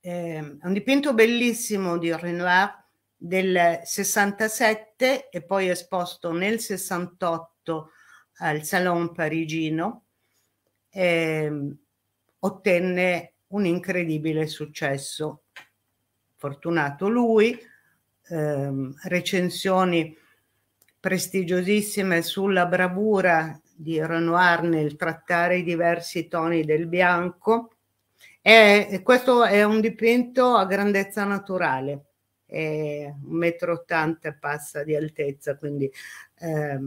Eh, un dipinto bellissimo di Renoir del 67 e poi esposto nel 68 al Salon parigino eh, ottenne un incredibile successo. Fortunato lui, eh, recensioni prestigiosissime sulla bravura di Renoir nel trattare i diversi toni del bianco. E questo è un dipinto a grandezza naturale, è un metro ottanta passa di altezza, quindi eh,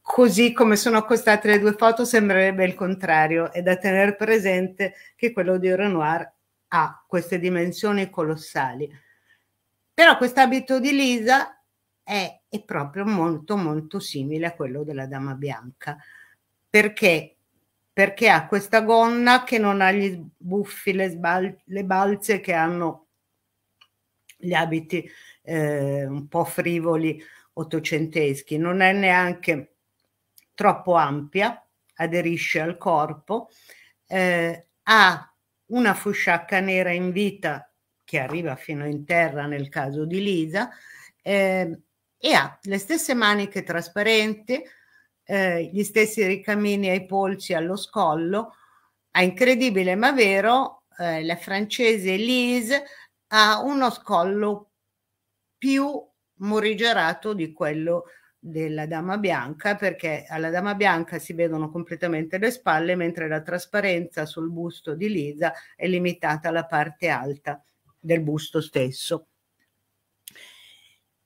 così come sono accostate le due foto sembrerebbe il contrario, è da tenere presente che quello di Renoir ha queste dimensioni colossali. Però quest'abito di Lisa è, è proprio molto molto simile a quello della Dama Bianca, perché perché ha questa gonna che non ha gli sbuffi, le, sbal- le balze che hanno gli abiti eh, un po' frivoli ottocenteschi, non è neanche troppo ampia, aderisce al corpo, eh, ha una fusciacca nera in vita che arriva fino in terra nel caso di Lisa eh, e ha le stesse maniche trasparenti, eh, gli stessi ricamini ai polsi, allo scollo. È incredibile ma vero, eh, la francese Lise ha uno scollo più morigerato di quello della dama bianca perché alla dama bianca si vedono completamente le spalle mentre la trasparenza sul busto di Lisa è limitata alla parte alta del busto stesso.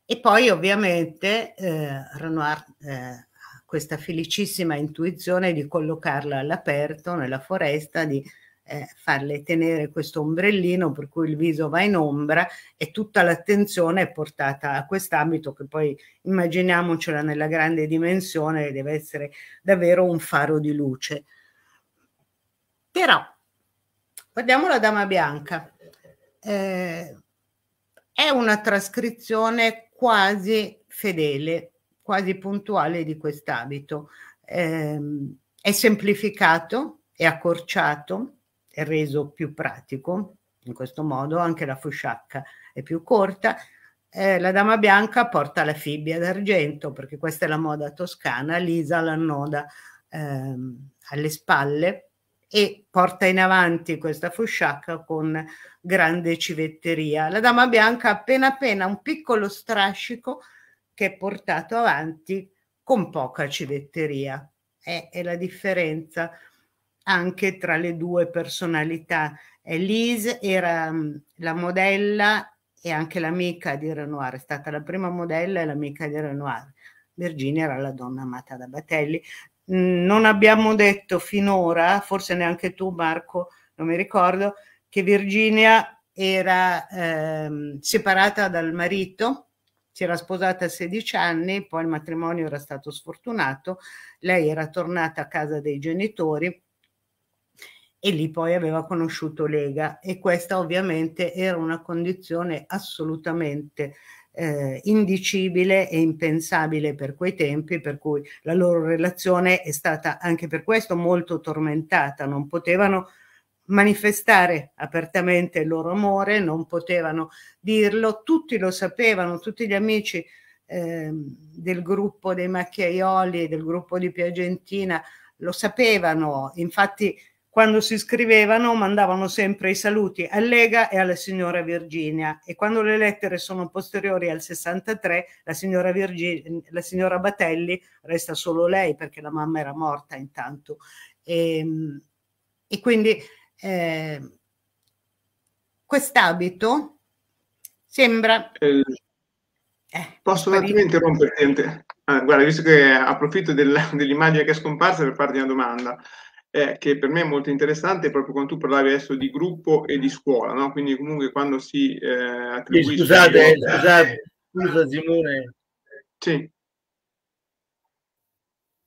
E poi ovviamente eh, Renoir eh, questa felicissima intuizione di collocarla all'aperto nella foresta, di eh, farle tenere questo ombrellino per cui il viso va in ombra e tutta l'attenzione è portata a quest'ambito che poi immaginiamocela nella grande dimensione deve essere davvero un faro di luce. Però guardiamo la Dama Bianca. Eh, è una trascrizione quasi fedele, quasi puntuale di quest'abito. Eh, è semplificato, è accorciato, è reso più pratico, in questo modo anche la fusciacca è più corta. Eh, la dama bianca porta la fibbia d'argento, perché questa è la moda toscana, lisa l'annoda ehm, alle spalle e porta in avanti questa fusciacca con grande civetteria. La dama bianca appena appena un piccolo strascico che è portato avanti con poca civetteria. È, è la differenza anche tra le due personalità. Elise era mm, la modella e anche l'amica di Renoir, è stata la prima modella e l'amica di Renoir. Virginia era la donna amata da Batelli. Mm, non abbiamo detto finora, forse neanche tu Marco, non mi ricordo, che Virginia era ehm, separata dal marito, si era sposata a 16 anni, poi il matrimonio era stato sfortunato, lei era tornata a casa dei genitori e lì poi aveva conosciuto Lega e questa ovviamente era una condizione assolutamente eh, indicibile e impensabile per quei tempi, per cui la loro relazione è stata anche per questo molto tormentata, non potevano manifestare apertamente il loro amore, non potevano dirlo, tutti lo sapevano, tutti gli amici eh, del gruppo dei Macchiaioli, del gruppo di Piagentina lo sapevano, infatti quando si scrivevano mandavano sempre i saluti a Lega e alla signora Virginia e quando le lettere sono posteriori al 63 la signora, Virginia, la signora Batelli resta solo lei perché la mamma era morta intanto. E, ehm, e quindi eh, quest'abito sembra... Eh, eh, posso un interromperti? Ah, guarda, visto che approfitto della, dell'immagine che è scomparsa per farti una domanda eh, che per me è molto interessante proprio quando tu parlavi adesso di gruppo e di scuola, no? quindi comunque quando si eh, attribuisce... scusate, io... scusate, scusa Simone. Sì.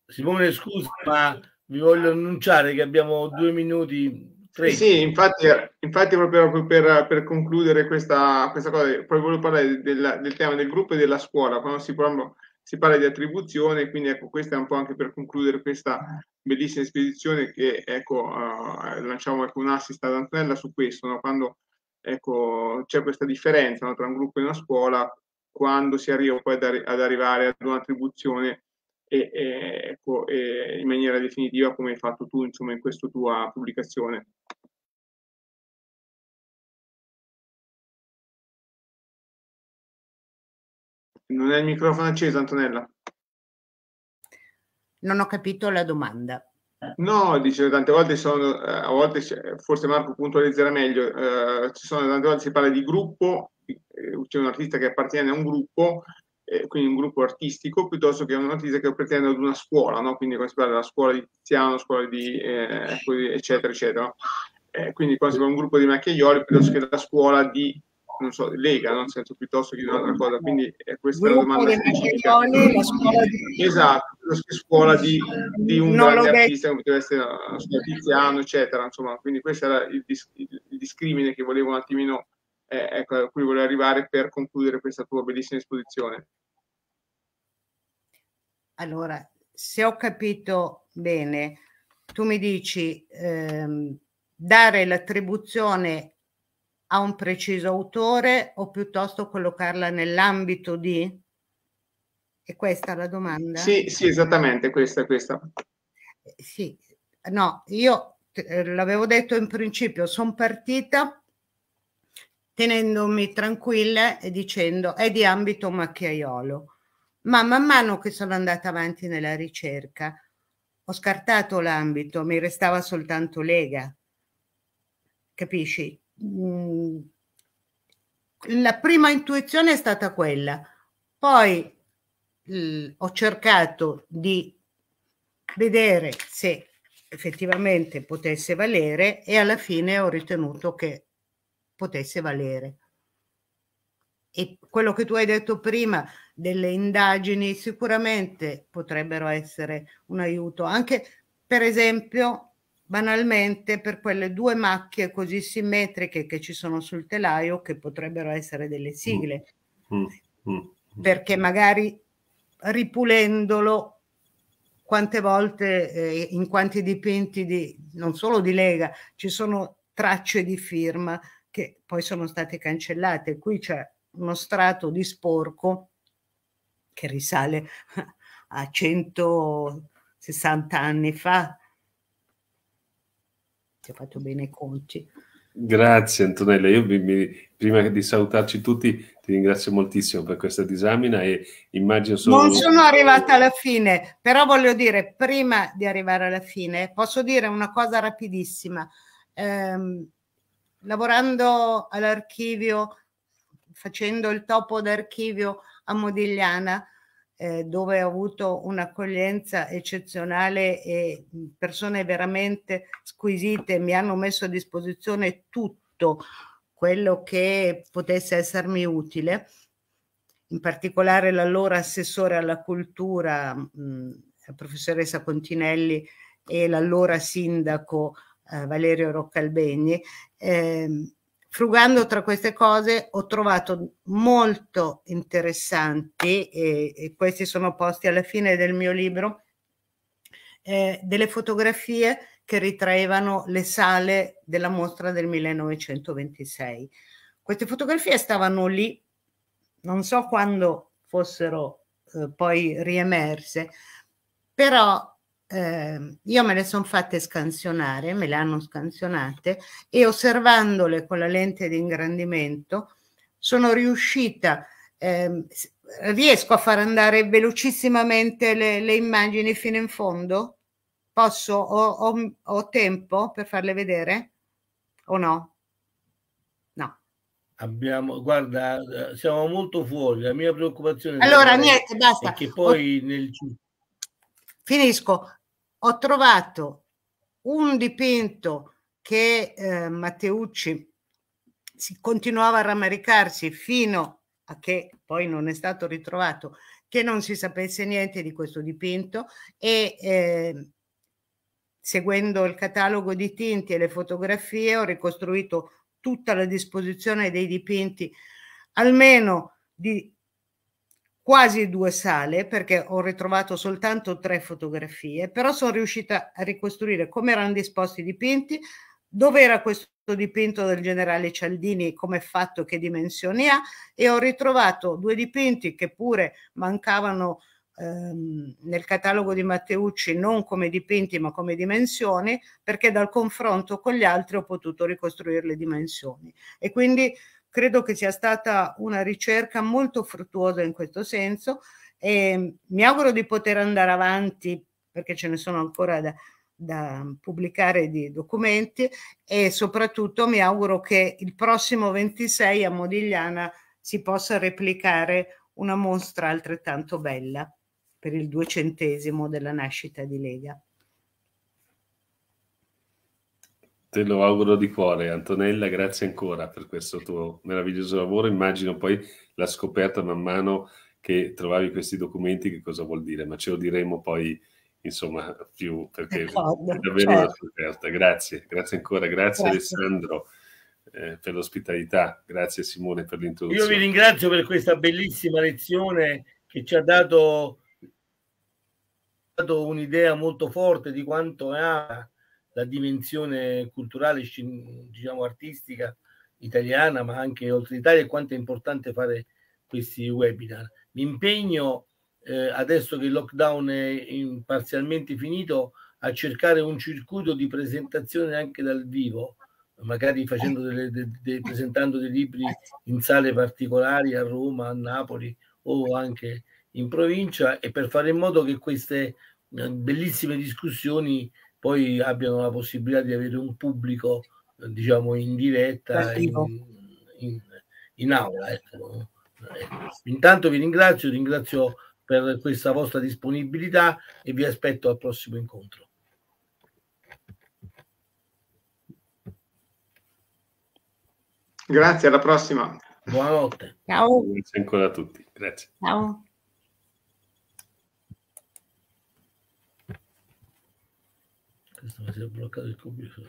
Simone, scusa, ma vi voglio annunciare che abbiamo due minuti eh sì, infatti, infatti proprio per, per concludere questa, questa, cosa, poi volevo parlare del, del, tema del gruppo e della scuola, quando si, parla, si parla di attribuzione, quindi ecco, questo è un po' anche per concludere questa bellissima spedizione che ecco, uh, lanciamo ecco, un assist ad Antonella su questo, no? quando ecco, c'è questa differenza no? tra un gruppo e una scuola, quando si arriva poi ad, arri- ad arrivare ad un'attribuzione e, e, ecco, e in maniera definitiva come hai fatto tu insomma, in questa tua pubblicazione. Non è il microfono acceso, Antonella. Non ho capito la domanda. No, dice tante volte sono, eh, a volte forse Marco puntualizzerà meglio, eh, ci sono tante volte si parla di gruppo, eh, c'è un artista che appartiene a un gruppo, eh, quindi un gruppo artistico, piuttosto che un artista che appartiene ad una scuola, no? quindi quando si parla della scuola di Tiziano, scuola di eh, eccetera, eccetera. Eh, quindi quando si parla di un gruppo di macchiaioli, piuttosto che della scuola di non so, lega, no? nel senso piuttosto che di un'altra cosa. Quindi è eh, questa la è una domanda specifica. La scuola di... Esatto, la scuola di, di un non grande artista come poteva essere eh, la Tiziano, eccetera. Insomma, quindi questo era il, dis- il discrimine che volevo un attimino, eh, ecco, a cui volevo arrivare per concludere questa tua bellissima esposizione. Allora, se ho capito bene, tu mi dici ehm, dare l'attribuzione a un preciso autore o piuttosto collocarla nell'ambito di? È questa la domanda? Sì, sì, esattamente, questa, questa. Eh, sì, no, io eh, l'avevo detto in principio, sono partita tenendomi tranquilla e dicendo è di ambito macchiaiolo. Ma man mano che sono andata avanti nella ricerca, ho scartato l'ambito, mi restava soltanto Lega. Capisci? Mm, la prima intuizione è stata quella, poi ho cercato di vedere se effettivamente potesse valere e alla fine ho ritenuto che potesse valere. E quello che tu hai detto prima delle indagini sicuramente potrebbero essere un aiuto, anche per esempio banalmente per quelle due macchie così simmetriche che ci sono sul telaio che potrebbero essere delle mm. sigle. Mm. Mm. Perché magari ripulendolo quante volte eh, in quanti dipinti di, non solo di Lega ci sono tracce di firma che poi sono state cancellate. Qui c'è uno strato di sporco che risale a 160 anni fa, che ha fatto bene i conti. Grazie Antonella, io mi, mi, prima di salutarci tutti ti ringrazio moltissimo per questa disamina e immagino solo... Non sono arrivata alla fine, però voglio dire, prima di arrivare alla fine, posso dire una cosa rapidissima. Eh, lavorando all'archivio, facendo il topo d'archivio a Modigliana, eh, dove ho avuto un'accoglienza eccezionale e persone veramente squisite mi hanno messo a disposizione tutto quello che potesse essermi utile, in particolare l'allora assessore alla cultura, la professoressa Continelli e l'allora sindaco eh, Valerio Roccalbegni. Eh, frugando tra queste cose ho trovato molto interessanti, e, e questi sono posti alla fine del mio libro, eh, delle fotografie che ritraevano le sale della mostra del 1926. Queste fotografie stavano lì, non so quando fossero eh, poi riemerse, però eh, io me le sono fatte scansionare, me le hanno scansionate e osservandole con la lente di ingrandimento sono riuscita, eh, riesco a far andare velocissimamente le, le, immagini fino in fondo? Posso? Ho, ho, ho tempo per farle vedere o no? Abbiamo, guarda, eh, siamo molto fuori. La mia preoccupazione allora, niente, basta. è che poi nel... Finisco ho trovato un dipinto che eh, Matteucci si continuava a rammaricarsi fino a che poi non è stato ritrovato, che non si sapesse niente di questo dipinto e eh, seguendo il catalogo di tinti e le fotografie ho ricostruito tutta la disposizione dei dipinti almeno di quasi due sale perché ho ritrovato soltanto tre fotografie, però sono riuscita a ricostruire come erano disposti i dipinti, dove era questo dipinto del generale Cialdini, come fatto, che dimensioni ha, e ho ritrovato due dipinti che pure mancavano ehm, nel catalogo di Matteucci non come dipinti ma come dimensioni perché dal confronto con gli altri ho potuto ricostruire le dimensioni e quindi Credo che sia stata una ricerca molto fruttuosa in questo senso e mi auguro di poter andare avanti perché ce ne sono ancora da, da pubblicare di documenti e soprattutto mi auguro che il prossimo 26 a Modigliana si possa replicare una mostra altrettanto bella per il duecentesimo della nascita di Lega. Te lo auguro di cuore, Antonella, grazie ancora per questo tuo meraviglioso lavoro. Immagino poi la scoperta man mano che trovavi questi documenti, che cosa vuol dire, ma ce lo diremo poi, insomma, più perché è davvero certo. una scoperta. Grazie, grazie ancora, grazie, grazie. Alessandro eh, per l'ospitalità, grazie Simone per l'introduzione. Io vi ringrazio per questa bellissima lezione che ci ha dato, dato un'idea molto forte di quanto è la dimensione culturale, diciamo artistica italiana, ma anche oltre Italia, e quanto è importante fare questi webinar. L'impegno, eh, adesso che il lockdown è in, parzialmente finito, a cercare un circuito di presentazione anche dal vivo, magari delle, de, de, presentando dei libri in sale particolari a Roma, a Napoli o anche in provincia e per fare in modo che queste eh, bellissime discussioni poi abbiano la possibilità di avere un pubblico, diciamo, in diretta in, in, in, aula. Ecco. Intanto vi ringrazio, ringrazio per questa vostra disponibilità e vi aspetto al prossimo incontro. Grazie, alla prossima. Buonanotte. Ciao. Grazie ancora a tutti. Grazie. Ciao. Esto va a ser bloqueado y comienzo.